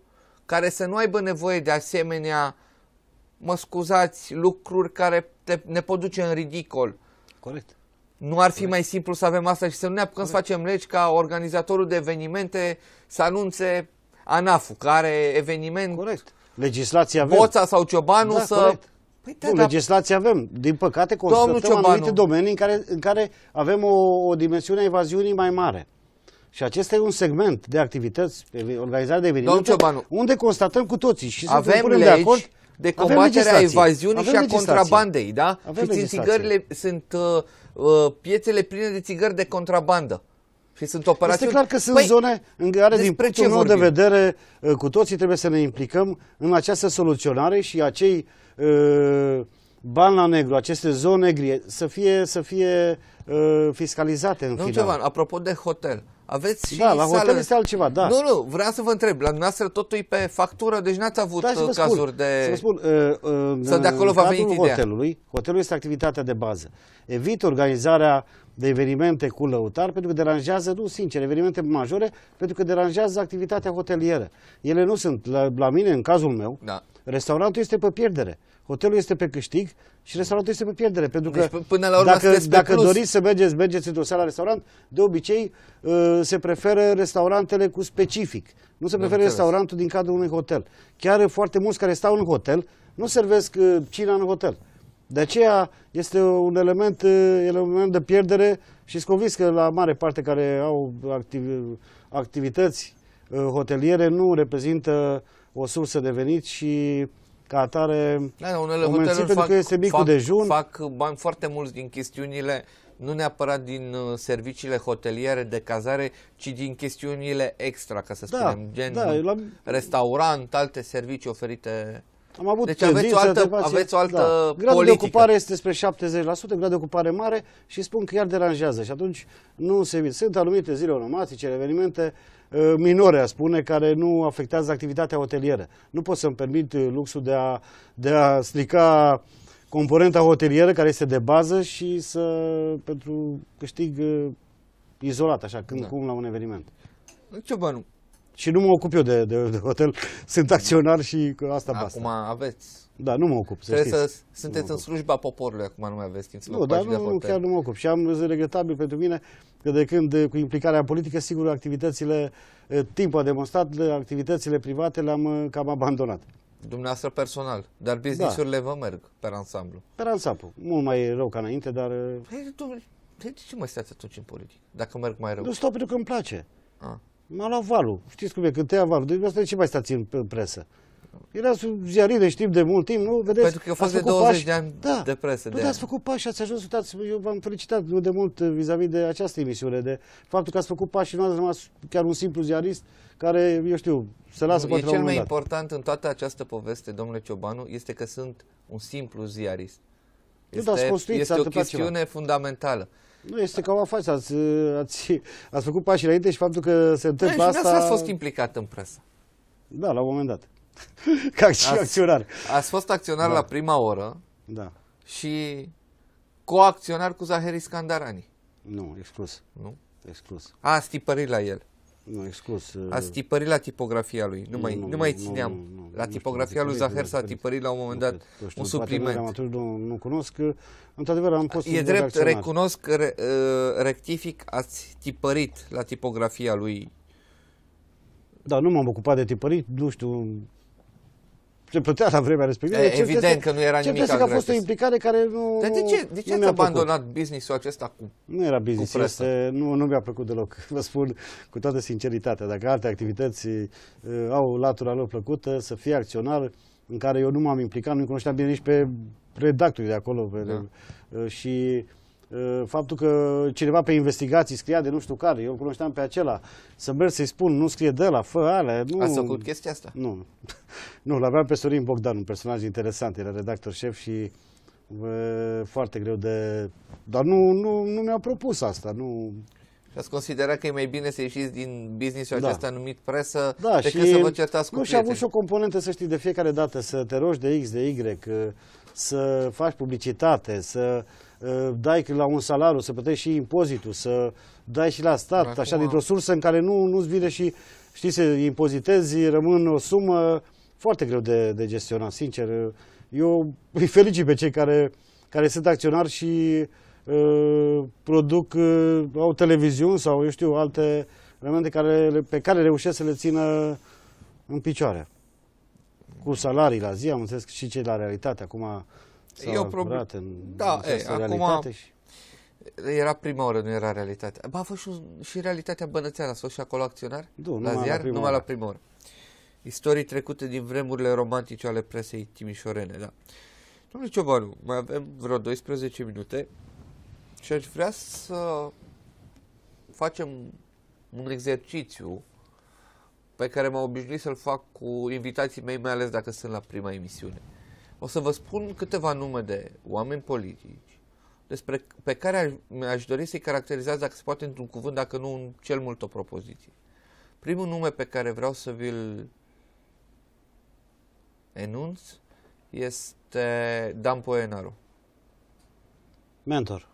care să nu aibă nevoie de asemenea, mă scuzați, lucruri care te, ne pot duce în ridicol. Corect. Nu ar fi Corect. mai simplu să avem asta și să nu ne apucăm Corect. să facem legi ca organizatorul de evenimente să anunțe ANAF-ul, care eveniment... Corect. Legislația avem. Boța sau Ciobanu da, să... Corect. Păi da, nu, da, avem. Din păcate, constatăm anumite domenii în care, în care avem o, o dimensiune a evaziunii mai mare. Și acesta e un segment de activități organizate de evenimente unde constatăm cu toții și avem să Avem legi, de acord de combaterea evaziunii avem și a legislație. contrabandei, da? Avem și țigările sunt uh, uh, piețele pline de țigări de contrabandă. Și sunt operațiuni... Este clar că sunt păi, zone în care, din punctul meu de vedere, uh, cu toții trebuie să ne implicăm în această soluționare și acei uh, bani la negru, aceste zone negre, să fie, să fie uh, fiscalizate în nu final. Ceva, apropo de hotel, uh, aveți și Da, la sală. hotel este altceva, da. Nu, nu, vreau să vă întreb. La dumneavoastră totul e pe factură, deci n-ați avut da, vă uh, cazuri spun, de... Să vă spun, uh, uh, să de acolo va a venit ideea. hotelul este activitatea de bază. Evit organizarea de evenimente cu lăutar, pentru că deranjează, nu sincer, evenimente majore, pentru că deranjează activitatea hotelieră. Ele nu sunt, la, la mine, în cazul meu, da. restaurantul este pe pierdere, hotelul este pe câștig și restaurantul este pe pierdere. Pentru că deci, până la urmă dacă, dacă doriți să mergeți, mergeți într-o sală la restaurant, de obicei uh, se preferă restaurantele cu specific. Nu se preferă restaurantul din cadrul unui hotel. Chiar foarte mulți care stau în hotel nu servesc uh, cina în hotel de aceea este un element, element de pierdere și sunt convins că la mare parte care au activ, activități hoteliere nu reprezintă o sursă de venit și ca atare da, da unele o menții pentru fac, că este micul fac, dejun. Fac bani foarte mulți din chestiunile nu neapărat din uh, serviciile hoteliere de cazare, ci din chestiunile extra, ca să da, spunem, da, gen da, la... restaurant, alte servicii oferite am avut deci aveți o altă, aveți o altă da. Gradul politică. de ocupare este spre 70%, grad de ocupare mare și spun că iar deranjează și atunci nu se vin. Sunt anumite zile onomatice, evenimente uh, minore, a spune, care nu afectează activitatea hotelieră. Nu pot să-mi permit uh, luxul de a, de a strica componenta hotelieră care este de bază și să pentru câștig uh, izolat, așa, când da. cum la un eveniment. bani? Și nu mă ocup eu de, de, de hotel, sunt acționar și asta acum basta. Acum aveți. Da, nu mă ocup, să Trebuie știți. să sunteți în slujba poporului, acum nu mai aveți timp să Nu, dar nu, de hotel. chiar nu mă ocup. Și am regretabil pentru mine că de când eh, cu implicarea politică, sigur, activitățile, eh, timpul a demonstrat, activitățile private le-am eh, cam abandonat. Dumneavoastră personal, dar da. business-urile da. vă merg pe ansamblu. Pe ansamblu, mult mai rău ca înainte, dar... Păi, de ce mai stați atunci în politică, dacă merg mai rău? Nu stau pentru că îmi place. A. Ah. M-a luat valul. Știți cum e, când te ia valul. De deci asta de ce mai stați în presă? Era ziarii de știm de mult timp, nu? Vedeți? Pentru că eu fost de 20 pași. de ani da. de presă. Bă, de ați făcut pași, ați ajuns, uitați, eu v-am felicitat nu de mult uh, vis-a-vis -vis de această emisiune, de faptul că ați făcut pași și nu ați rămas chiar un simplu ziarist care, eu știu, se lasă pe E cel mai dat. important în toată această poveste, domnule Ciobanu, este că sunt un simplu ziarist. Este, nu, dar este o chestiune ceva. fundamentală. Nu, este ca o afacere. Ați, ați, ați făcut pași înainte și faptul că se întâmplă da, asta... Și ați fost implicat în presă. Da, la un moment dat. ca și ați, acționar. Ați fost acționar da. la prima oră da. și coacționar cu Zaheri Scandarani. Nu, exclus. Nu? Exclus. A, ați tipărit la el. Nu, exclus. Uh, ați tipărit la tipografia lui. Nu mai, nu, nu mai țineam. Nu, nu, nu, la tipografia nu lui Zahăr s-a tipărit la un moment dat nu, un supliment. Nu, atunci, nu, nu cunosc. Uh, într-adevăr, am fost E drept, reacționar. recunosc, re, uh, rectific, ați tipărit la tipografia lui. Da, nu m-am ocupat de tipărit, nu știu, se plătea la vremea respectivă. E, deci evident că nu era nimic este că a fost o implicare care nu Dar de ce, de ce ați abandonat business-ul acesta cu Nu era business, cu este, nu, nu mi-a plăcut deloc. Vă spun cu toată sinceritatea, dacă alte activități uh, au latura lor plăcută, să fie acționar, în care eu nu m-am implicat, nu cunoșteam bine nici pe redactorii de acolo. Pe, da. uh, și Eh, faptul că cineva pe investigații scria de nu știu care, eu îl cunoșteam pe acela, să merg să-i spun, nu scrie de la, fă alea. Nu, Ați făcut chestia asta? Nu. nu, l-aveam pe Sorin Bogdan, un personaj interesant, era redactor șef și e, foarte greu de... Dar nu, nu, nu mi-au propus asta, nu... Și ați considerat că e mai bine să ieșiți din businessul da. acesta numit presă da, decât și să vă certați cu Nu, și a avut și o componentă, să știi, de fiecare dată să te rogi de X, de Y, să faci publicitate, să Ă, dai la un salariu, să plătești și impozitul, să dai și la stat, Acum... așa, dintr-o sursă în care nu, nu-ți vine și, știi, să impozitezi, rămân o sumă foarte greu de, de gestionat, sincer. Eu îi felicit pe cei care, care sunt acționari și uh, produc, uh, au televiziuni sau, eu știu, alte elemente care, pe care reușesc să le țină în picioare. Cu salarii la zi, am înțeles și cei la realitate acum sau a e o problemă. Da, e, acum și... era prima oră, nu era realitate. Ba, a fost și, și realitatea bănățeană, a fost și acolo acționar? Du, da, la ziar? La numai la prima oră. Istorii trecute din vremurile romantice ale presei timișorene, da. Domnule Ciobanu, mai avem vreo 12 minute și aș vrea să facem un exercițiu pe care m-am obișnuit să-l fac cu invitații mei, mai ales dacă sunt la prima emisiune. O să vă spun câteva nume de oameni politici despre, pe care aș, aș dori să-i caracterizați dacă se poate într-un cuvânt, dacă nu în cel mult o propoziție. Primul nume pe care vreau să vi-l enunț este Dan Poenaru. Mentor.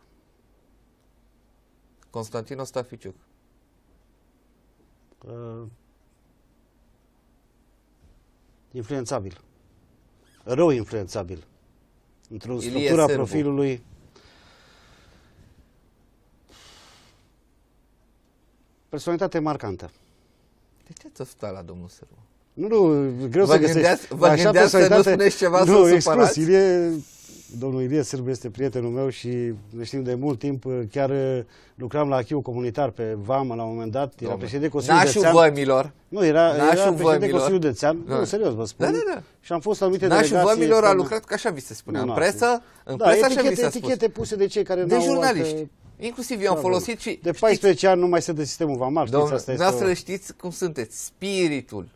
Constantin Ostaficiuc. Uh, influențabil rău influențabil. Într-o a profilului personalitate marcantă. De ce ați stat la domnul Sârbu? Nu, nu, greu vă să găsești. Vă gândeați să nu spuneți ceva nu, să exclus, e Domnul Ilie Sârb este prietenul meu și ne știm de mult timp. Uh, chiar uh, lucram la achiu comunitar pe Vama la un moment dat. Era președinte Consiliul Nașul Vămilor. Nu, era, era președinte vămilor. Consiliul Județean. Da. Nu, serios vă spun. Da, da, da. Și am fost la anumite Nașul delegații. Nașul Vămilor a lucrat, ca așa vi se spunea, în presă, în da, presă etichete, așa vi se etichete puse de cei care de n-au jurnaliști. Alte... Inclusiv eu am da, folosit și... De 14 știți, ani nu mai sunt de sistemul vamal, știți? Domnul, asta este o... știți cum sunteți. Spiritul,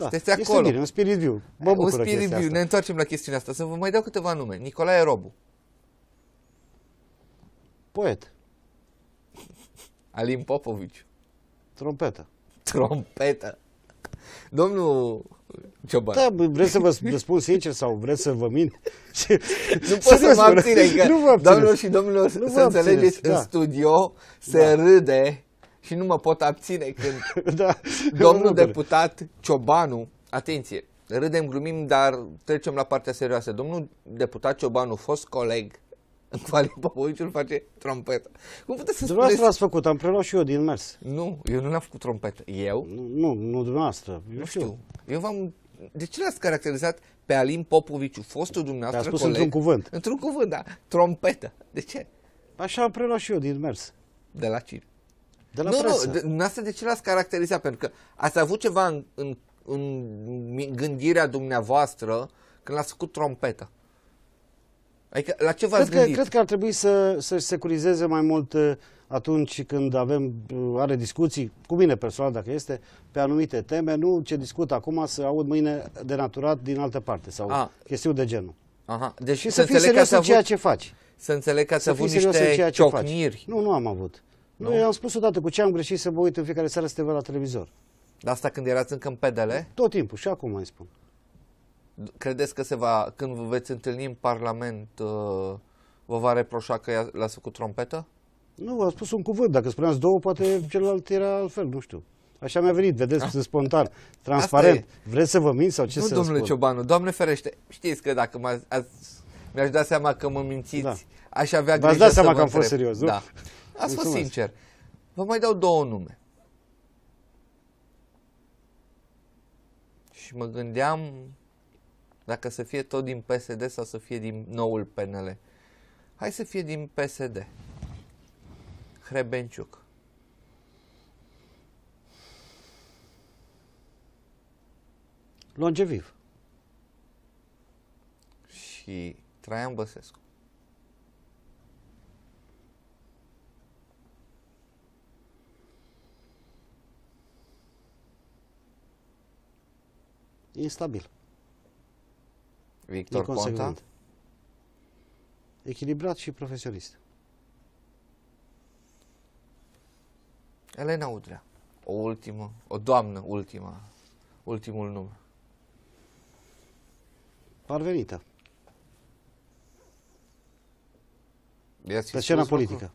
da. Sunteți acolo. Este bine, un spirit viu. Mă un spirit viu. Ne întoarcem la chestiunea asta. Să vă mai dau câteva nume. Nicolae Robu. Poet. Alin Popovici. Trompetă. Trompetă. Domnul Cioban. Da, vreți să vă spun sincer sau vreți să vă mint? nu pot să mă abține, că nu vă abțineți. domnilor și domnilor, nu să înțelegeți, da. în studio se da. râde și nu mă pot abține când da. domnul deputat Ciobanu, atenție, râdem, glumim, dar trecem la partea serioasă. Domnul deputat Ciobanu, fost coleg în Valin Popoviciul face trompetă. Cum puteți să dumneavoastră spuneți? l-ați făcut, am preluat și eu din mers. Nu, eu nu l-am făcut trompetă. Eu? Nu, nu dumneavoastră. Eu nu știu. știu. Eu v-am... De ce l-ați caracterizat pe Alin Popoviciu, fostul dumneavoastră spus coleg? într-un cuvânt. Într-un cuvânt, da. Trompetă. De ce? Așa am preluat și eu din mers. De la cine? De la nu, presă. nu, dumneavoastră de ce l-ați caracterizat? Pentru că ați avut ceva în, în, în gândirea dumneavoastră când l-ați făcut trompeta. Adică la ce v-ați cred gândit? Că, cred că ar trebui să, să securizeze mai mult uh, atunci când avem, uh, are discuții, cu mine personal dacă este, pe anumite teme, nu ce discut acum să aud mâine denaturat din altă parte sau A. Ah. chestiuni de genul. Aha. Deci și să fii serios în avut... ceea ce faci. Să înțeleg că ați să avut niște ciocniri. Faci. nu, nu am avut. Nu, eu am spus odată, cu ce am greșit să mă uit în fiecare seară să te văd la televizor? Dar asta când erați încă în PDL? Tot timpul, și acum mai spun. Credeți că se va, când vă veți întâlni în Parlament, uh, vă va reproșa că l a făcut trompetă? Nu, a spus un cuvânt. Dacă spuneați două, poate celălalt era altfel, nu știu. Așa mi-a venit, vedeți, ah. sunt spontan, transparent. Vreți să vă mint sau ce nu, să domnule Ciobanu, doamne ferește, știți că dacă mi-aș da seama că mă mințiți, da. aș avea grijă V-ați dat seama să că am fost serios, nu? Da. Ați fost sincer. Vă mai dau două nume. Și mă gândeam dacă să fie tot din PSD sau să fie din noul PNL. Hai să fie din PSD. Hrebenciuc. Longeviv. Și Traian Băsescu. instabil. Victor Ponta? Echilibrat și profesionist. Elena Udrea. O ultimă, o doamnă ultima, ultimul nume. Parvenită. pe scena politică.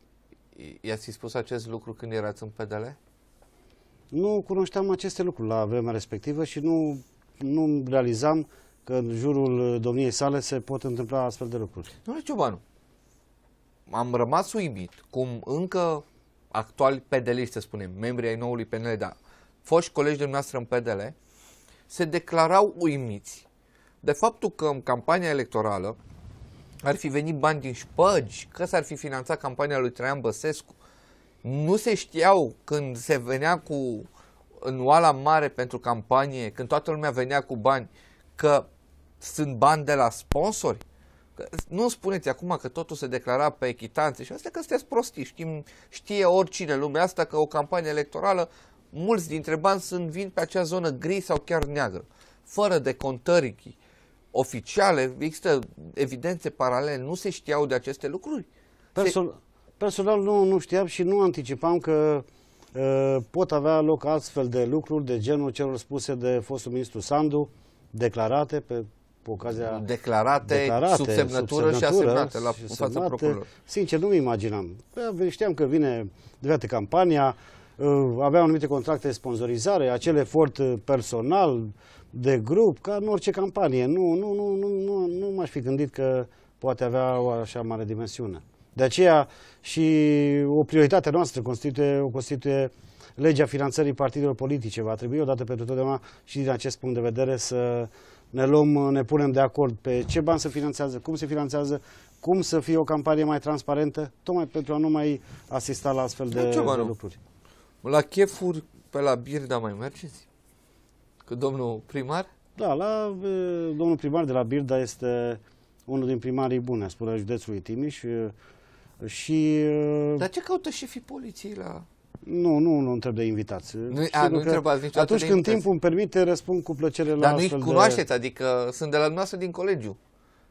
I-ați spus acest lucru când erați în PDL? Nu cunoșteam aceste lucruri la vremea respectivă și nu nu realizam că în jurul domniei sale se pot întâmpla astfel de lucruri. Domnule Ciobanu, am rămas uimit cum încă actuali pdl să spunem, membrii ai noului PNL, dar foști colegi de noastră în PDL, se declarau uimiți de faptul că în campania electorală ar fi venit bani din șpăgi, că s-ar fi finanțat campania lui Traian Băsescu. Nu se știau când se venea cu în oala mare pentru campanie, când toată lumea venea cu bani, că sunt bani de la sponsori? Că nu spuneți acum că totul se declara pe echitanțe și asta că sunteți prostii. Știm, știe oricine lumea asta că o campanie electorală, mulți dintre bani sunt vin pe acea zonă gri sau chiar neagră. Fără de contării oficiale, există evidențe paralele, nu se știau de aceste lucruri. Person, se... Personal nu, nu știam și nu anticipam că Eh, pot avea loc astfel de lucruri de genul celor spuse de fostul ministru Sandu, declarate pe cu ocazia declarate, declarate sub semnătură și asemnate la și fața semnate, Sincer, nu-mi imaginam. Eh, știam că vine, de campania, eh, aveam anumite contracte de sponsorizare, acel efort personal, de grup, ca în orice campanie. Nu, nu, nu, nu, nu, nu m-aș fi gândit că poate avea o așa mare dimensiune. De aceea și o prioritate noastră constituie, o constituie legea finanțării partidelor politice. Va trebui odată pentru totdeauna și din acest punct de vedere să ne luăm, ne punem de acord pe ce bani se finanțează, cum se finanțează, cum să fie o campanie mai transparentă, tocmai pentru a nu mai asista la astfel de, de lucruri. La chefuri, pe la Birda mai mergeți? Cu domnul primar? Da, la e, domnul primar de la Birda este unul din primarii bune, spune județului Timiș, e, și... Uh, Dar ce caută șefii poliției la... Nu, nu, nu întreb de invitați. Nu, a, nu întrebați Atunci când timpul îmi permite, răspund cu plăcere la Dar nu-i cunoașteți, de... adică sunt de la dumneavoastră din colegiu.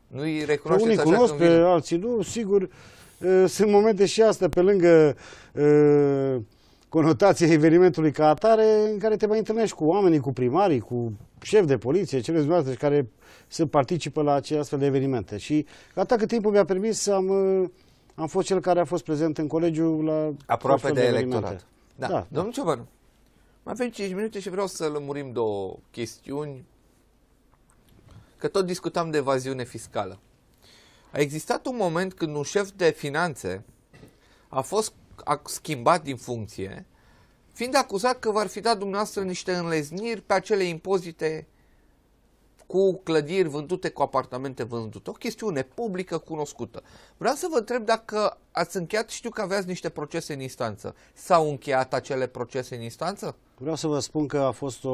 Nu-i recunoașteți Unii cunosc, pe alții nu, sigur. Uh, sunt momente și astea, pe lângă uh, conotația evenimentului ca atare, în care te mai întâlnești cu oamenii, cu primarii, cu șef de poliție, cele dumneavoastră care se participă la acele astfel de evenimente. Și atât cât timpul mi-a permis să am... Uh, am fost cel care a fost prezent în colegiu la... Aproape de, electorat. Da. da. Domnul da. mai avem 5 minute și vreau să lămurim două chestiuni. Că tot discutam de evaziune fiscală. A existat un moment când un șef de finanțe a fost a schimbat din funcție, fiind acuzat că v-ar fi dat dumneavoastră niște înlezniri pe acele impozite cu clădiri vândute, cu apartamente vândute. O chestiune publică cunoscută. Vreau să vă întreb dacă ați încheiat, știu că aveați niște procese în instanță. S-au încheiat acele procese în instanță? Vreau să vă spun că a fost o,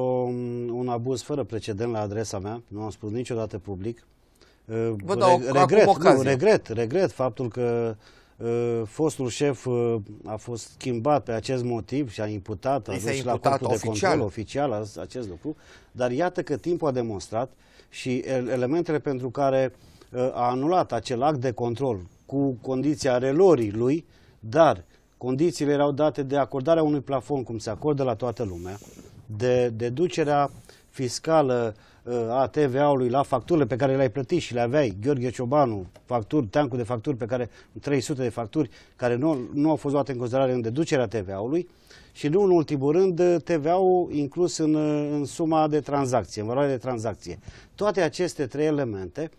un abuz fără precedent la adresa mea. Nu am spus niciodată public. Vă uh, dau Re- regret, nu, regret, regret faptul că uh, Uh, fostul șef uh, a fost schimbat pe acest motiv și a imputat, a dus la corpul oficial. de control oficial acest lucru, dar iată că timpul a demonstrat și elementele pentru care uh, a anulat acel act de control cu condiția relorii lui, dar condițiile erau date de acordarea unui plafon, cum se acordă la toată lumea, de deducerea fiscală Uh, a TVA-ului la facturile pe care le-ai plătit și le aveai, Gheorghe Ciobanu, facturi, teancul de facturi pe care, 300 de facturi care nu, nu au fost luate în considerare în deducerea TVA-ului și nu în ultimul rând TVA-ul inclus în, uh, în suma de tranzacție, în valoare de tranzacție. Toate aceste trei elemente,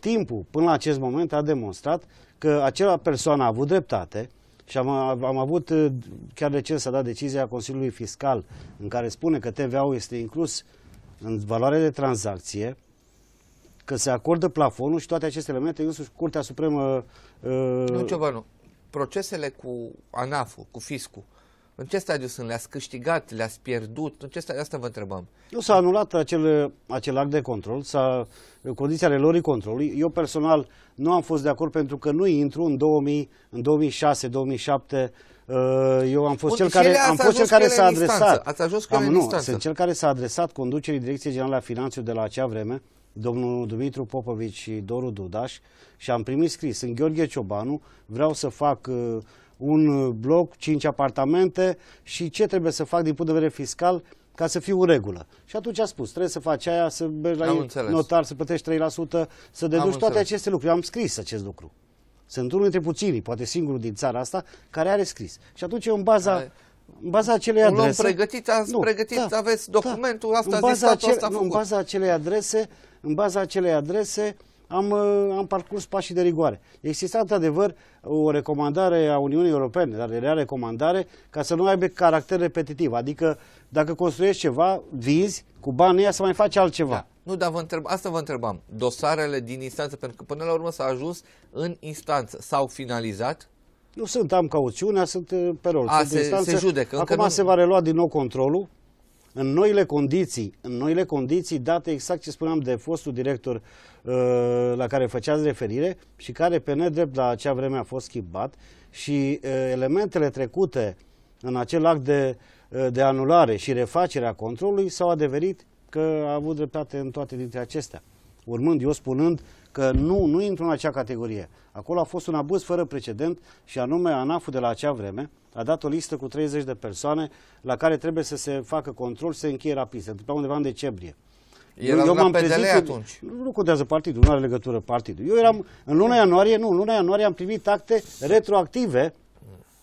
timpul până la acest moment a demonstrat că acea persoană a avut dreptate, și am, am avut, uh, chiar recent s-a dat decizia Consiliului Fiscal în care spune că TVA-ul este inclus în valoare de tranzacție, că se acordă plafonul și toate aceste elemente, însuși Curtea Supremă... Uh... Nu, Ciobanu, procesele cu ANAF-ul, cu fiscul, în ce stadiu sunt? Le-ați câștigat? Le-ați pierdut? În ce stadiu? Asta vă întrebăm. Nu, s-a anulat acel, acel act de control, s-a, condiția relorii controlului. Eu personal nu am fost de acord pentru că nu intru în, 2000, în 2006-2007 Uh, eu am fost Bun, cel care, am fost cel care s-a adresat. Ați ajuns am, nu, sunt cel care s-a adresat conducerii Direcției Generale a Finanțelor de la acea vreme, domnul Dumitru Popovici și Doru Dudaș, și am primit scris, sunt Gheorghe Ciobanu, vreau să fac uh, un bloc, cinci apartamente și ce trebuie să fac din punct de vedere fiscal ca să fiu în regulă. Și atunci a spus, trebuie să faci aia, să mergi la notar, să plătești 3%, să deduci toate aceste lucruri. Eu am scris acest lucru. Sunt unul dintre puținii, poate singurul din țara asta, care are scris. Și atunci în baza... În baza acelei adrese... Luăm pregătit, ați nu, pregătit, da, aveți da. documentul, da, asta a zis, acele, asta nu, în baza acelei adrese, în baza acelei adrese, am, uh, am parcurs pașii de rigoare. Exista, într-adevăr, o recomandare a Uniunii Europene, dar era recomandare ca să nu aibă caracter repetitiv. Adică, dacă construiești ceva, vinzi, cu banii ăia să mai faci altceva. Da. Nu, dar vă întreb, asta vă întrebam. Dosarele din instanță, pentru că până la urmă s-a ajuns în instanță, s-au finalizat? Nu sunt, am cauțiunea, sunt uh, pe rol. A, sunt se, se judecă. Acum nu... se va relua din nou controlul în noile condiții, în noile condiții date exact ce spuneam de fostul director uh, la care făceați referire și care pe nedrept la acea vreme a fost schimbat și uh, elementele trecute în acel act de, uh, de anulare și refacerea controlului s-au adeverit că a avut dreptate în toate dintre acestea. Urmând, eu spunând că nu, nu intră în acea categorie. Acolo a fost un abuz fără precedent și anume ANAF-ul de la acea vreme a dat o listă cu 30 de persoane la care trebuie să se facă control și să încheie rapid. Se întâmpla undeva în decembrie. Era eu m-am prezentat atunci. Nu, nu contează partidul, nu are legătură partidul. Eu eram în luna ianuarie, nu, în luna ianuarie am primit acte retroactive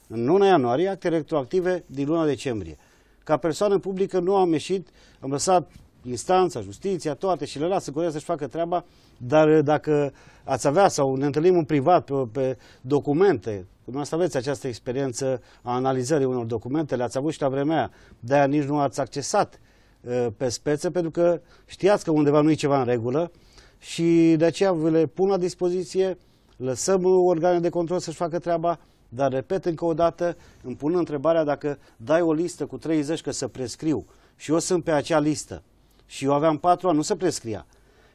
în luna ianuarie, acte retroactive din luna decembrie. Ca persoană publică nu am ieșit, am lăsat instanța, justiția, toate și le lasă cu să-și facă treaba, dar eh, dacă ați avea sau ne întâlnim în privat pe, pe documente, dumneavoastră aveți această experiență a analizării unor documente, le-ați avut și la vremea, de-aia nici nu ați accesat uh, pe speță, pentru că știați că undeva nu e ceva în regulă și de aceea vă le pun la dispoziție, lăsăm organele de control să-și facă treaba, dar repet încă o dată, îmi pun întrebarea dacă dai o listă cu 30 că să prescriu și eu sunt pe acea listă, și eu aveam patru ani, nu se prescria.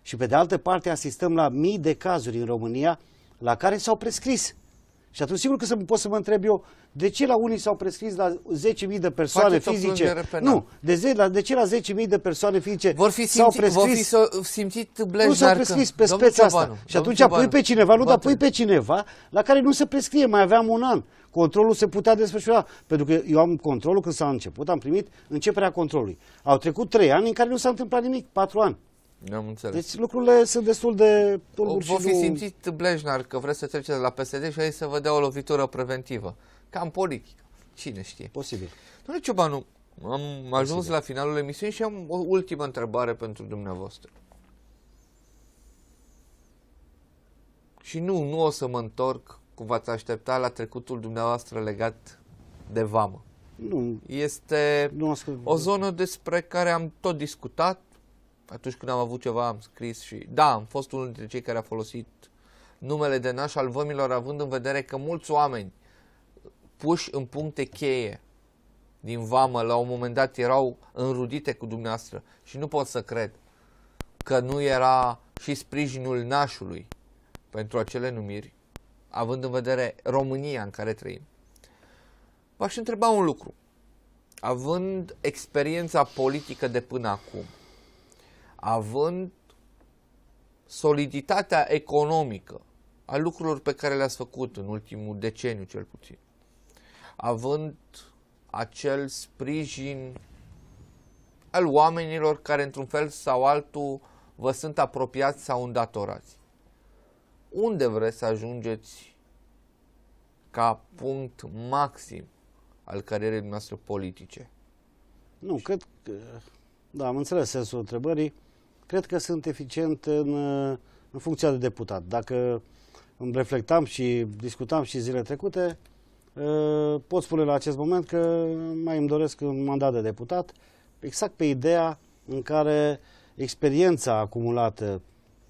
Și pe de altă parte asistăm la mii de cazuri în România la care s-au prescris. Și atunci sigur că să, pot să mă întreb eu de ce la unii s-au prescris la 10.000 de persoane Faceți fizice. Nu, de, ze, la, de ce la 10.000 de persoane fizice vor fi simțit, prescris, vor fi so, simțit Nu s-au prescris pe speța asta. Și atunci Ciobanu, pui pe cineva, nu, dar pui pe cineva la care nu se prescrie, mai aveam un an. Controlul se putea desfășura, pentru că eu am controlul când s-a început, am primit începerea controlului. Au trecut 3 ani în care nu s-a întâmplat nimic, 4 ani. Am înțeles. Deci lucrurile sunt destul de tulburi Vă fi nu... simțit Blejnar că vreți să trece de la PSD și aici să vă dea o lovitură preventivă. Cam politică. Cine știe? Posibil. Domnule Ciobanu, am Posibil. ajuns la finalul emisiunii și am o ultimă întrebare pentru dumneavoastră. Și nu, nu o să mă întorc cum v-ați aștepta la trecutul dumneavoastră legat de vamă. Nu. Este nu o zonă despre care am tot discutat, atunci când am avut ceva, am scris și... Da, am fost unul dintre cei care a folosit numele de naș al vămilor, având în vedere că mulți oameni puși în puncte cheie din vamă, la un moment dat erau înrudite cu dumneavoastră și nu pot să cred că nu era și sprijinul nașului pentru acele numiri, având în vedere România în care trăim. V-aș întreba un lucru. Având experiența politică de până acum, având soliditatea economică a lucrurilor pe care le-ați făcut în ultimul deceniu cel puțin, având acel sprijin al oamenilor care într-un fel sau altul vă sunt apropiați sau îndatorați. Unde vreți să ajungeți ca punct maxim al carierei noastre politice? Nu, cred că... Da, am înțeles sensul întrebării cred că sunt eficient în, uh, în funcția de deputat. Dacă îmi reflectam și discutam și zilele trecute, uh, pot spune la acest moment că mai îmi doresc un mandat de deputat, exact pe ideea în care experiența acumulată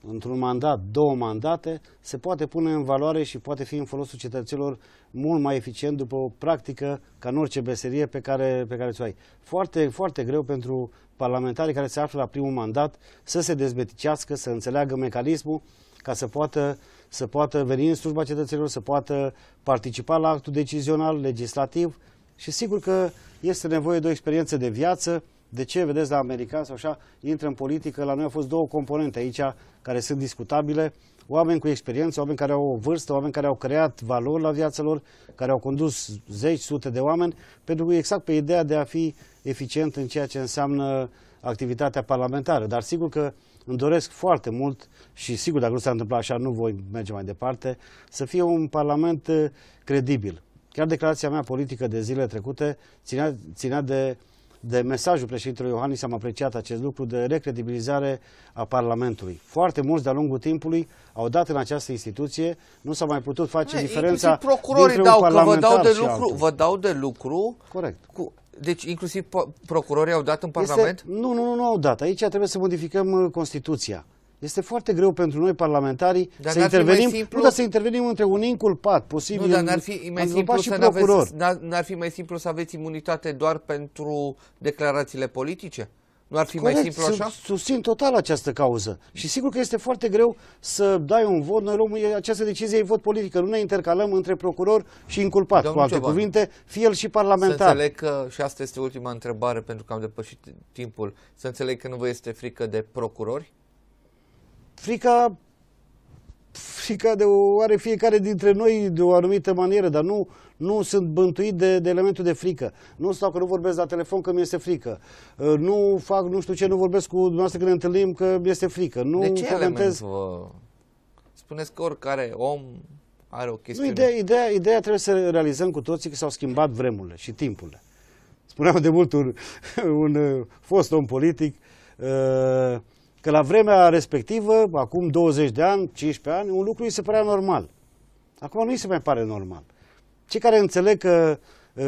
într-un mandat, două mandate, se poate pune în valoare și poate fi în folosul cetățenilor mult mai eficient după o practică ca în orice beserie pe care, pe care ți-o ai. Foarte, foarte greu pentru parlamentarii care se află la primul mandat să se dezbeticească, să înțeleagă mecanismul ca să poată, să poată veni în slujba cetățenilor, să poată participa la actul decizional, legislativ și sigur că este nevoie de o experiență de viață, de ce, vedeți, la americani sau așa, intră în politică? La noi au fost două componente aici care sunt discutabile. Oameni cu experiență, oameni care au o vârstă, oameni care au creat valori la viața lor, care au condus zeci, sute de oameni, pentru că exact pe ideea de a fi eficient în ceea ce înseamnă activitatea parlamentară. Dar sigur că îmi doresc foarte mult și sigur dacă nu s-a întâmplat așa, nu voi merge mai departe, să fie un parlament eh, credibil. Chiar declarația mea politică de zile trecute ținea, ținea de de mesajul președintelui Iohannis, am apreciat acest lucru, de recredibilizare a Parlamentului. Foarte mulți de-a lungul timpului au dat în această instituție, nu s-a mai putut face ne, diferența procurorii dau, că vă dau de lucru, altul. vă dau de lucru. Corect. Cu, deci inclusiv procurorii au dat în Parlament? Este, nu, nu, nu, nu au dat. Aici trebuie să modificăm uh, Constituția. Este foarte greu pentru noi parlamentarii dar să intervenim, simplu... nu, dar să intervenim între un inculpat, posibil nu, dar n-ar fi mai simplu și să procuror. N-ar fi mai simplu să aveți imunitate doar pentru declarațiile politice? Nu ar fi Corect, mai simplu așa? Susțin total această cauză. Și sigur că este foarte greu să dai un vot. Noi luăm această decizie, e vot politică. Nu ne intercalăm între procuror și inculpat. Domnul cu alte Ceban, cuvinte, fie el și parlamentar. Să înțeleg că, și asta este ultima întrebare pentru că am depășit timpul, să înțeleg că nu vă este frică de procurori? frica, frica de o are fiecare dintre noi de o anumită manieră, dar nu, nu sunt bântuit de, de elementul de frică. Nu stau că nu vorbesc la telefon că mi este frică. Uh, nu fac nu știu ce, nu vorbesc cu dumneavoastră când ne întâlnim că mi este frică. Nu de ce comentez... elementul? Spuneți că oricare om are o chestie... Nu, ideea, ideea, ideea trebuie să realizăm cu toții că s-au schimbat vremurile și timpurile. Spuneam de mult un, un uh, fost om politic... Uh, Că la vremea respectivă, acum 20 de ani, 15 ani, un lucru îi se părea normal. Acum nu îi se mai pare normal. Cei care înțeleg că 2014-2015,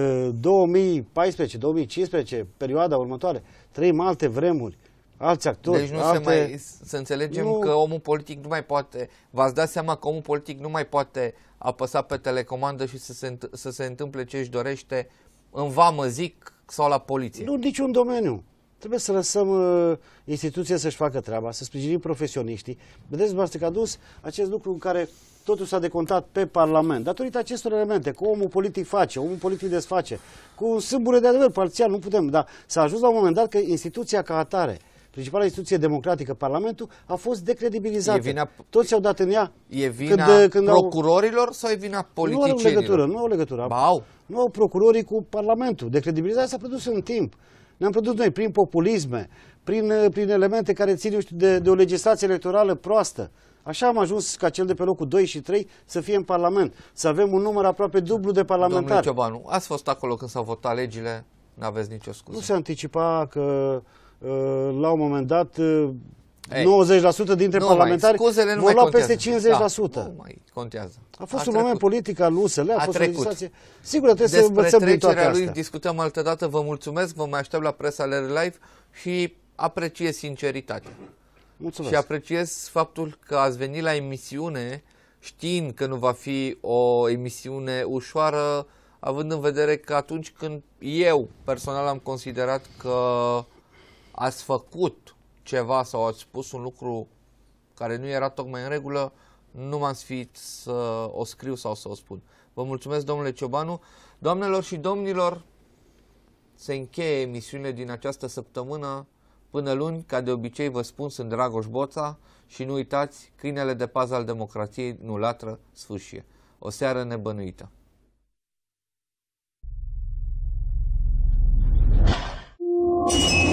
ă, perioada următoare, trăim alte vremuri, alți actori. Deci nu alte... se mai, să înțelegem nu... că omul politic nu mai poate, v-ați dat seama că omul politic nu mai poate apăsa pe telecomandă și să se, să se întâmple ce își dorește în vamă, zic, sau la poliție. Nu, niciun domeniu. Trebuie să lăsăm uh, instituția să-și facă treaba, să sprijinim profesioniștii. Vedeți, dumneavoastră că a dus acest lucru în care totul s-a decontat pe Parlament. Datorită acestor elemente, cu omul politic face, omul politic desface, cu un sâmbure de adevăr parțial, nu putem, dar s-a ajuns la un moment dat că instituția ca atare, principala instituție democratică, Parlamentul, a fost decredibilizată. E vina, Toți au dat în ea. E vina uh, când, când procurorilor au... sau e vina politicienilor? Nu au legătură, nu au legătură. au. Nu au procurorii cu Parlamentul. Decredibilizarea s-a produs în timp. Ne-am produs noi prin populisme, prin, eh, prin elemente care țin, eu știu, de, de o legislație electorală proastă. Așa am ajuns ca cel de pe locul 2 și 3 să fie în Parlament, să avem un număr aproape dublu de parlamentari. Domnule Ciobanu, ați fost acolo când s-au votat legile, n-aveți nicio scuză. Nu se anticipa că eh, la un moment dat eh, ei, 90% dintre nu parlamentari mai, nu vor lua peste 50%. Da, nu mai contează. A fost a un moment politic al USL, a, a fost trecut. o legislație. Sigur, trebuie Despre să învățăm din toate astea. lui discutăm altă dată. Vă mulțumesc, vă mai aștept la presa live și apreciez sinceritatea. Mulțumesc. Și apreciez faptul că ați venit la emisiune știind că nu va fi o emisiune ușoară, având în vedere că atunci când eu personal am considerat că ați făcut ceva sau ați spus un lucru care nu era tocmai în regulă, nu m-am sfit să o scriu sau să o spun. Vă mulțumesc, domnule Ciobanu. Doamnelor și domnilor, se încheie emisiunea din această săptămână. Până luni, ca de obicei, vă spun, sunt Dragoș Boța și nu uitați, câinele de pază al democrației nu latră, sfârșie. O seară nebănuită! you